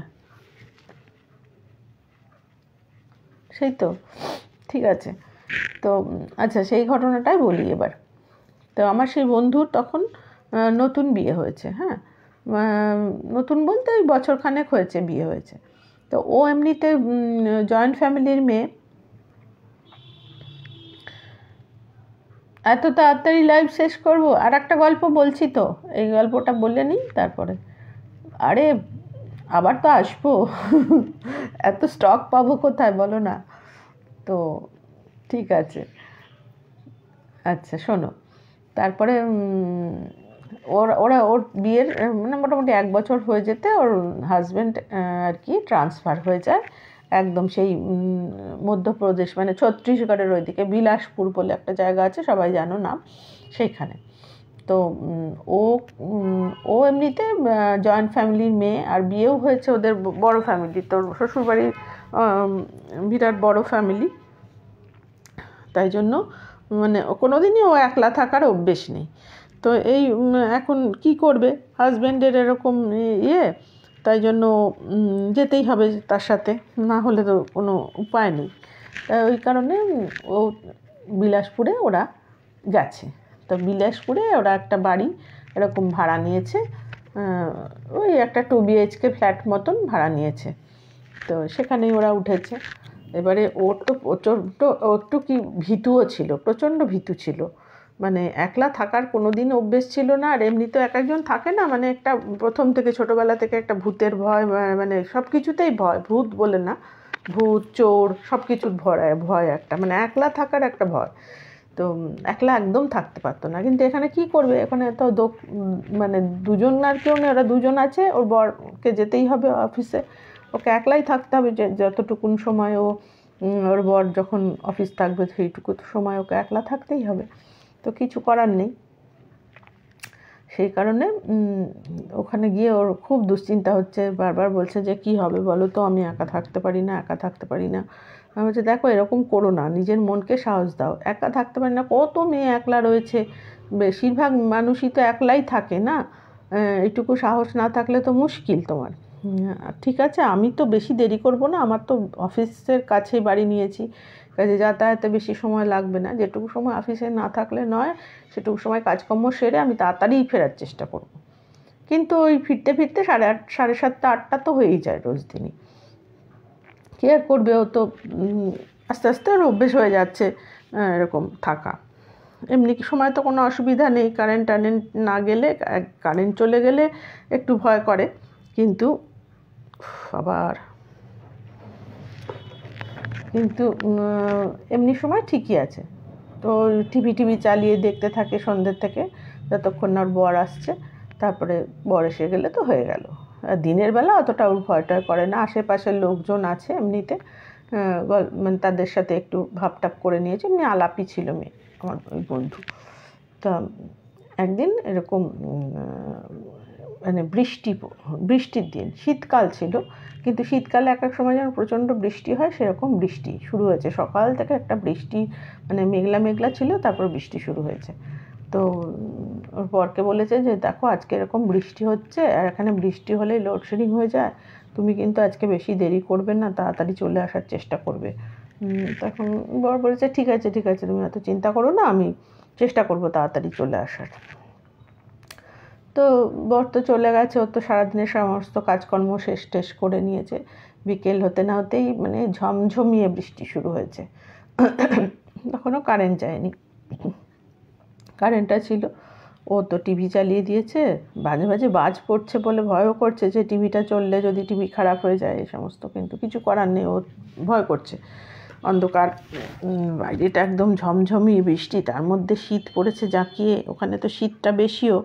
সেই তো ঠিক আছে তো আচ্ছা সেই ঘটনাটাই বলি এবার তো আমার সেই বন্ধুর তখন নতুন বিয়ে হয়েছে হ্যাঁ নতুন বলতে ওই বছরখানেক হয়েছে বিয়ে হয়েছে তো ও এমনিতে জয়েন্ট ফ্যামিলির মেয়ে এত তাড়াতাড়ি লাইভ শেষ করব আর একটা গল্প বলছি তো এই গল্পটা বলে নিই তারপরে আরে আবার তো আসবো এত স্টক পাবো কোথায় বলো না তো ঠিক আছে আচ্ছা শোনো তারপরে ওর ওরা ওর বিয়ের মানে মোটামুটি এক বছর হয়ে যেতে ওর হাজব্যান্ড আর কি ট্রান্সফার হয়ে যায় একদম সেই মধ্যপ্রদেশ মানে ছত্তিশগড়ের ওইদিকে বিলাসপুর বলে একটা জায়গা আছে সবাই জানো নাম সেইখানে তো ও ও এমনিতে জয়েন্ট ফ্যামিলির মেয়ে আর বিয়েও হয়েছে ওদের বড় ফ্যামিলি তোর শ্বশুরবাড়ির বিরাট বড় ফ্যামিলি তাই জন্য মানে কোনো দিনই ও একলা থাকার অভ্যেস নেই তো এই এখন কি করবে হাজব্যান্ডের এরকম ইয়ে তাই জন্য যেতেই হবে তার সাথে না হলে তো কোনো উপায় নেই তাই ওই কারণে ও বিলাসপুরে ওরা গেছে তো বিলাসপুরে ওরা একটা বাড়ি এরকম ভাড়া নিয়েছে ওই একটা টু বিএইচকে ফ্ল্যাট মতন ভাড়া নিয়েছে তো সেখানেই ওরা উঠেছে এবারে ওর তো প্রচণ্ড ও একটু কি ভীতুও ছিল প্রচণ্ড ভীতু ছিল মানে একলা থাকার কোনো দিন অভ্যেস ছিল না আর এমনি তো এক একজন থাকে না মানে একটা প্রথম থেকে ছোটোবেলা থেকে একটা ভূতের ভয় মানে সব কিছুতেই ভয় ভূত বলে না ভূত চোর সব কিছুর ভয় ভয় একটা মানে একলা থাকার একটা ভয় তো একলা একদম থাকতে পারতো না কিন্তু এখানে কি করবে এখানে তো মানে দুজন আর কেউ নেই ওরা দুজন আছে ওর বরকে যেতেই হবে অফিসে ওকে একলাই থাকতে হবে যতটুকুন সময় ও ওর বর যখন অফিস থাকবে সেইটুকু সময় ওকে একলা থাকতেই হবে তো কিছু করার নেই সেই কারণে ওখানে গিয়ে ওর খুব দুশ্চিন্তা হচ্ছে বারবার বলছে যে কি হবে বলো তো আমি একা থাকতে পারি না একা থাকতে পারি না আমি বলছি দেখো এরকম করো না নিজের মনকে সাহস দাও একা থাকতে পারি না কত মেয়ে একলা রয়েছে বেশিরভাগ মানুষই তো একলাই থাকে না এটুকু সাহস না থাকলে তো মুশকিল তোমার ঠিক আছে আমি তো বেশি দেরি করব না আমার তো অফিসের কাছেই বাড়ি নিয়েছি কাজে যাতায়াতে বেশি সময় লাগবে না যেটুকু সময় অফিসে না থাকলে নয় সেটুকু সময় কাজকর্ম সেরে আমি তাড়াতাড়ি ফেরার চেষ্টা করব। কিন্তু ওই ফিরতে ফিরতে সাড়ে আট সাড়ে সাতটা আটটা তো হয়েই যায় রোজ দিনই কী আর করবে ও তো আস্তে আস্তে ওর অভ্যেস হয়ে যাচ্ছে এরকম থাকা এমনি কি সময় তো কোনো অসুবিধা নেই কারেন্ট টারেন্ট না গেলে কারেন্ট চলে গেলে একটু ভয় করে কিন্তু আবার কিন্তু এমনি সময় ঠিকই আছে তো টিভি টিভি চালিয়ে দেখতে থাকে সন্ধ্যের থেকে যতক্ষণ আর বর আসছে তারপরে বর এসে গেলে তো হয়ে গেল দিনের বেলা অতটা ওর টয় করে না আশেপাশের লোকজন আছে এমনিতে মানে তাদের সাথে একটু টাপ করে নিয়েছে এমনি আলাপি ছিল মেয়ে আমার ওই বন্ধু তা একদিন এরকম মানে বৃষ্টি বৃষ্টির দিন শীতকাল ছিল কিন্তু শীতকালে এক এক সময় যেন প্রচণ্ড বৃষ্টি হয় সেরকম বৃষ্টি শুরু হয়েছে সকাল থেকে একটা বৃষ্টি মানে মেঘলা মেঘলা ছিল তারপর বৃষ্টি শুরু হয়েছে তো ওর বরকে বলেছে যে দেখো আজকে এরকম বৃষ্টি হচ্ছে আর এখানে বৃষ্টি হলে লোডশেডিং হয়ে যায় তুমি কিন্তু আজকে বেশি দেরি করবে না তাড়াতাড়ি চলে আসার চেষ্টা করবে তখন বর বলেছে ঠিক আছে ঠিক আছে তুমি অত চিন্তা করো না আমি চেষ্টা করবো তাড়াতাড়ি চলে আসার তো বর তো চলে গেছে ওর তো সারাদিনের সমস্ত কাজকর্ম শেষ টেস করে নিয়েছে বিকেল হতে না হতেই মানে ঝমঝমিয়ে বৃষ্টি শুরু হয়েছে তখনও কারেন্ট যায়নি কারেন্টটা ছিল ও তো টিভি চালিয়ে দিয়েছে মাঝে মাঝে বাজ পড়ছে বলে ভয়ও করছে যে টিভিটা চললে যদি টিভি খারাপ হয়ে যায় এই সমস্ত কিন্তু কিছু করার নেই ও ভয় করছে অন্ধকার বাইরেটা একদম ঝমঝমিয়ে বৃষ্টি তার মধ্যে শীত পড়েছে জাঁকিয়ে ওখানে তো শীতটা বেশিও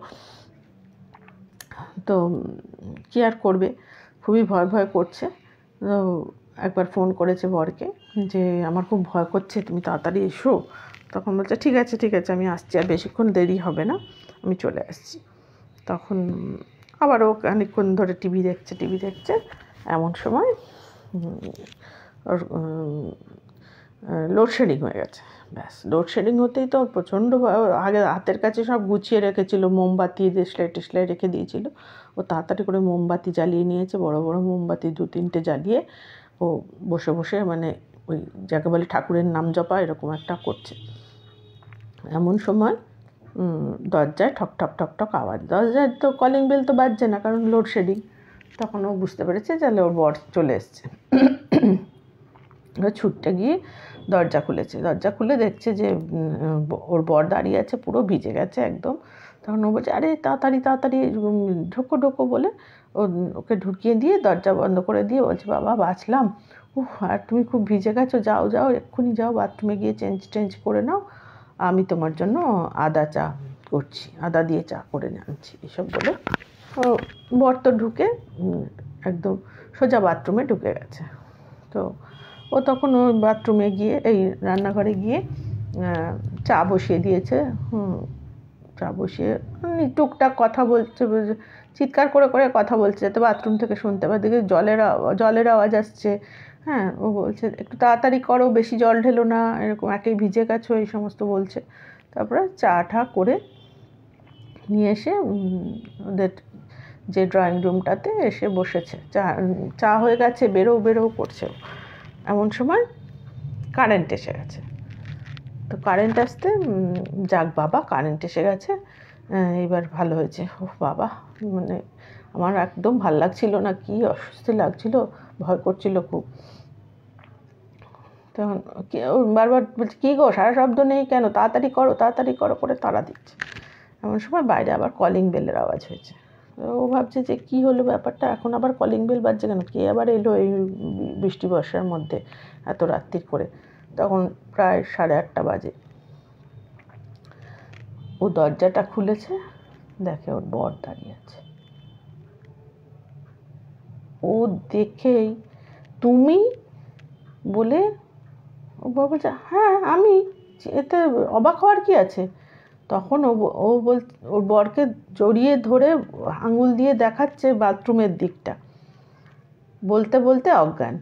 তো কী আর করবে খুবই ভয় ভয় করছে তো একবার ফোন করেছে বরকে যে আমার খুব ভয় করছে তুমি তাড়াতাড়ি এসো তখন বলছে ঠিক আছে ঠিক আছে আমি আসছি আর বেশিক্ষণ দেরি হবে না আমি চলে আসছি তখন আবারও অনেকক্ষণ ধরে টিভি দেখছে টিভি দেখছে এমন সময় ওর লোডশেডিং হয়ে গেছে ব্যাস লোডশেডিং হতেই তো প্রচণ্ড আগে হাতের কাছে সব গুছিয়ে রেখেছিল মোমবাতি দেশলাই টেসলাই রেখে দিয়েছিল ও তাড়াতাড়ি করে মোমবাতি জ্বালিয়ে নিয়েছে বড় বড় মোমবাতি দু তিনটে জ্বালিয়ে ও বসে বসে মানে ওই যাকে বলে ঠাকুরের নাম জপা এরকম একটা করছে এমন সময় দরজায় ঠক ঠক ঠক ঠক আওয়াজ দরজায় তো কলিং বেল তো বাজছে না কারণ লোডশেডিং তখন ও বুঝতে পেরেছে যে ওর বর চলে এসছে ছুটতে গিয়ে দরজা খুলেছে দরজা খুলে দেখছে যে ওর বর দাঁড়িয়ে আছে পুরো ভিজে গেছে একদম তখন ও বলছে আরে তাড়াতাড়ি তাড়াতাড়ি ঢোকো ঢোকো বলে ওকে ঢুকিয়ে দিয়ে দরজা বন্ধ করে দিয়ে বলছে বাবা বাঁচলাম ও আর তুমি খুব ভিজে গেছো যাও যাও এক্ষুনি যাও বাথরুমে গিয়ে চেঞ্জ টেঞ্জ করে নাও আমি তোমার জন্য আদা চা করছি আদা দিয়ে চা করে আনছি এসব বলে ও বর তো ঢুকে একদম সোজা বাথরুমে ঢুকে গেছে তো ও তখন ওর বাথরুমে গিয়ে এই রান্নাঘরে গিয়ে চা বসিয়ে দিয়েছে চা বসিয়ে টুকটাক কথা বলছে চিৎকার করে করে কথা বলছে যাতে বাথরুম থেকে শুনতে পারে দেখি জলের জলের আওয়াজ আসছে হ্যাঁ ও বলছে একটু তাড়াতাড়ি করো বেশি জল ঢেলো না এরকম একেই ভিজে গেছো এই সমস্ত বলছে তারপরে চা ঠা করে নিয়ে এসে ওদের যে ড্রয়িং রুমটাতে এসে বসেছে চা চা হয়ে গেছে বেরো বেরো করছে এমন সময় কারেন্ট এসে গেছে তো কারেন্ট আসতে যাক বাবা কারেন্ট এসে গেছে এবার ভালো হয়েছে ও বাবা মানে আমার একদম ভাল লাগছিল না কি অসুস্থ লাগছিল ভয় করছিল খুব তখন বারবার বলছে কী গো সারা শব্দ নেই কেন তাড়াতাড়ি করো তাড়াতাড়ি করো করে তাড়া দিচ্ছে এমন সময় বাইরে আবার কলিং বেলের আওয়াজ হয়েছে ও ভাবছে যে কি হলো ব্যাপারটা এখন আবার কলিং বেল বাজছে কেন কে আবার এলো এই বৃষ্টি বর্ষার মধ্যে এত রাত্রির করে তখন প্রায় সাড়ে আটটা বাজে ও দরজাটা খুলেছে দেখে ওর বর দাঁড়িয়ে আছে ও দেখেই তুমি বলে ও বলছে হ্যাঁ আমি এতে অবাক হওয়ার কি আছে তখন ও ও বল ওর বরকে জড়িয়ে ধরে আঙুল দিয়ে দেখাচ্ছে বাথরুমের দিকটা বলতে বলতে অজ্ঞান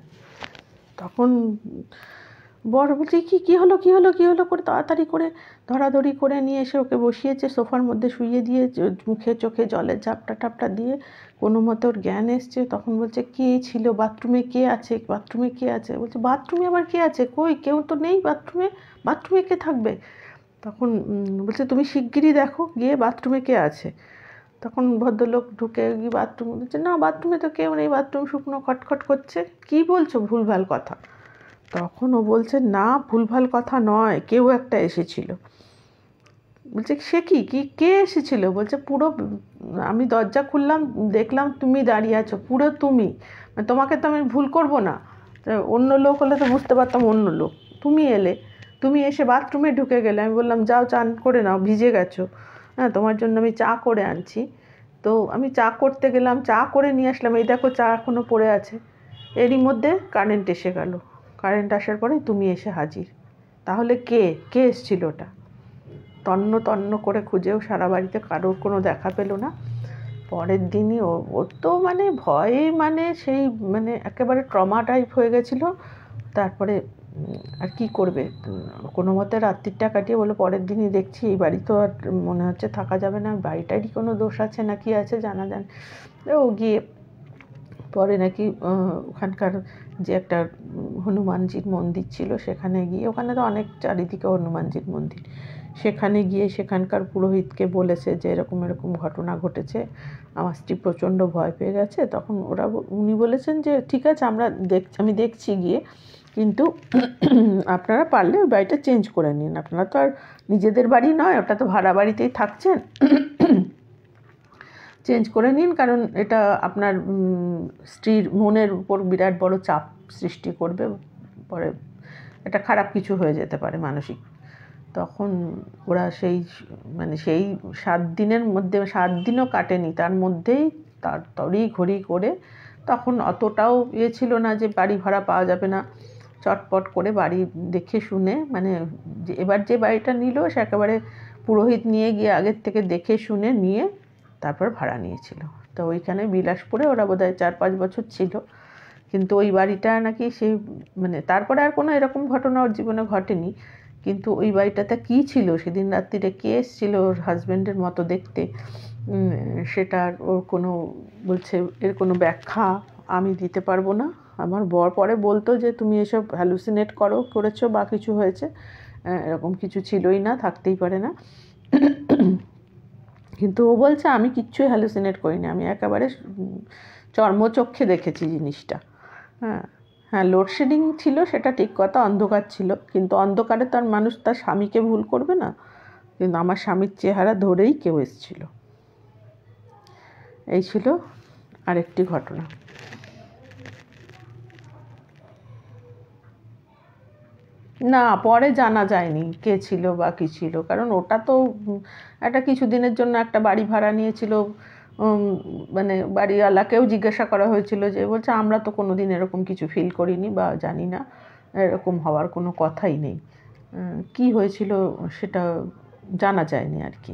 তখন বর বলছে কী কী হলো কী হলো কী হলো করে তাড়াতাড়ি করে ধরাধরি করে নিয়ে এসে ওকে বসিয়েছে সোফার মধ্যে শুইয়ে দিয়ে মুখে চোখে জলে ঝাপটা টাপটা দিয়ে কোনো মতে ওর জ্ঞান এসছে তখন বলছে কে ছিল বাথরুমে কে আছে বাথরুমে কে আছে বলছে বাথরুমে আবার কে আছে কই কেউ তো নেই বাথরুমে বাথরুমে কে থাকবে তখন বলছে তুমি শিগগিরই দেখো গিয়ে বাথরুমে কে আছে তখন ভদ্রলোক ঢুকে গিয়ে বাথরুম বলছে না বাথরুমে তো কেউ নেই বাথরুম শুকনো খটখট করছে কি বলছো ভুলভাল কথা তখন ও বলছে না ভুলভাল কথা নয় কেউ একটা এসেছিল বলছে সে কি কি কে এসেছিল বলছে পুরো আমি দরজা খুললাম দেখলাম তুমি দাঁড়িয়ে আছো পুরো তুমি মানে তোমাকে তো আমি ভুল করবো না অন্য লোক হলে তো বুঝতে পারতাম অন্য লোক তুমি এলে তুমি এসে বাথরুমে ঢুকে গেলে আমি বললাম যাও চান করে নাও ভিজে গেছো হ্যাঁ তোমার জন্য আমি চা করে আনছি তো আমি চা করতে গেলাম চা করে নিয়ে আসলাম এই দেখো চা এখনও পড়ে আছে এরই মধ্যে কারেন্ট এসে গেল কারেন্ট আসার পরে তুমি এসে হাজির তাহলে কে কে এসছিল ওটা তন্ন তন্ন করে খুঁজেও সারা বাড়িতে কারোর কোনো দেখা পেলো না পরের দিনই ও ওর তো মানে ভয়ে মানে সেই মানে একেবারে ট্রমা টাইপ হয়ে গেছিলো তারপরে আর কি করবে কোনো মতে রাত্রিটা কাটিয়ে বলে পরের দিনই দেখছি এই বাড়ি তো আর মনে হচ্ছে থাকা যাবে না বাড়িটারই কোনো দোষ আছে না কি আছে জানা যান ও গিয়ে পরে নাকি ওখানকার যে একটা হনুমানজির মন্দির ছিল সেখানে গিয়ে ওখানে তো অনেক চারিদিকে হনুমানজির মন্দির সেখানে গিয়ে সেখানকার পুরোহিতকে বলেছে যে এরকম এরকম ঘটনা ঘটেছে আমার স্ত্রী প্রচণ্ড ভয় পেয়ে গেছে তখন ওরা উনি বলেছেন যে ঠিক আছে আমরা দেখ আমি দেখছি গিয়ে কিন্তু আপনারা পারলে ওই বাড়িটা চেঞ্জ করে নিন আপনারা তো আর নিজেদের বাড়ি নয় ওটা তো ভাড়া বাড়িতেই থাকছেন চেঞ্জ করে নিন কারণ এটা আপনার স্ত্রীর মনের উপর বিরাট বড় চাপ সৃষ্টি করবে পরে এটা খারাপ কিছু হয়ে যেতে পারে মানসিক তখন ওরা সেই মানে সেই সাত দিনের মধ্যে সাত দিনও কাটেনি তার মধ্যেই তার তড়ি ঘড়ি করে তখন অতটাও ইয়ে ছিল না যে বাড়ি ভাড়া পাওয়া যাবে না চটপট করে বাড়ি দেখে শুনে মানে এবার যে বাড়িটা নিল সে একেবারে পুরোহিত নিয়ে গিয়ে আগের থেকে দেখে শুনে নিয়ে তারপর ভাড়া নিয়েছিল তো ওইখানে বিলাসপুরে ওরা হয় চার পাঁচ বছর ছিল কিন্তু ওই বাড়িটা নাকি সে মানে তারপরে আর কোনো এরকম ঘটনা ওর জীবনে ঘটেনি কিন্তু ওই বাড়িটাতে কী ছিল সেদিন রাত্রিরে কে এসেছিল ওর হাজব্যান্ডের মতো দেখতে সেটার ওর কোনো বলছে এর কোনো ব্যাখ্যা আমি দিতে পারবো না আমার বর পরে বলতো যে তুমি এসব হ্যালুসিনেট করো করেছো বা কিছু হয়েছে হ্যাঁ, এরকম কিছু ছিলই না থাকতেই পারে না কিন্তু ও বলছে আমি কিচ্ছুই হ্যালুসিনেট করিনি আমি একেবারে চর্মচক্ষে দেখেছি জিনিসটা হ্যাঁ হ্যাঁ লোডশেডিং ছিল সেটা ঠিক কথা অন্ধকার ছিল কিন্তু অন্ধকারে তার মানুষ তার স্বামীকে ভুল করবে না কিন্তু আমার স্বামীর চেহারা ধরেই কেউ এসেছিল এই ছিল আরেকটি ঘটনা না পরে জানা যায়নি কে ছিল বা কী ছিল কারণ ওটা তো একটা কিছুদিনের জন্য একটা বাড়ি ভাড়া নিয়েছিল মানে বাড়িওয়ালাকেও জিজ্ঞাসা করা হয়েছিল যে বলছে আমরা তো কোনো দিন এরকম কিছু ফিল করিনি বা জানি না এরকম হওয়ার কোনো কথাই নেই কি হয়েছিল সেটা জানা যায়নি আর কি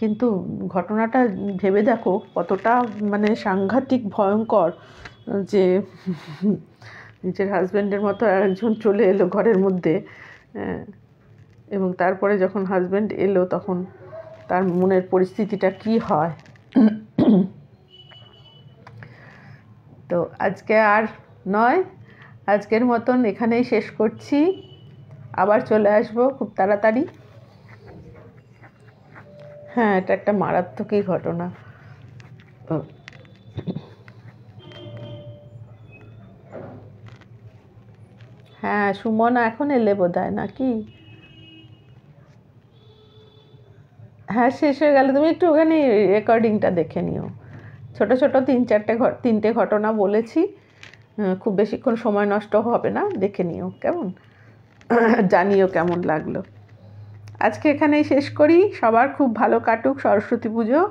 কিন্তু ঘটনাটা ভেবে দেখো কতটা মানে সাংঘাতিক ভয়ঙ্কর যে নিজের হাজব্যান্ডের মতো আরেকজন চলে এলো ঘরের মধ্যে হ্যাঁ, এবং তারপরে যখন হাজব্যান্ড এলো তখন তার মনের পরিস্থিতিটা কি হয় তো আজকে আর নয় আজকের মতন এখানেই শেষ করছি আবার চলে আসব খুব তাড়াতাড়ি হ্যাঁ এটা একটা মারাত্মকই ঘটনা হ্যাঁ সুমন এখন এলে বোধ হয় নাকি হ্যাঁ শেষ হয়ে গেল তুমি একটু ওখানে রেকর্ডিংটা দেখে নিও ছোট ছোট তিন চারটে তিনটে ঘটনা বলেছি খুব বেশিক্ষণ সময় নষ্ট হবে না দেখে নিও কেমন জানিও কেমন লাগলো আজকে এখানেই শেষ করি সবার খুব ভালো কাটুক সরস্বতী পুজো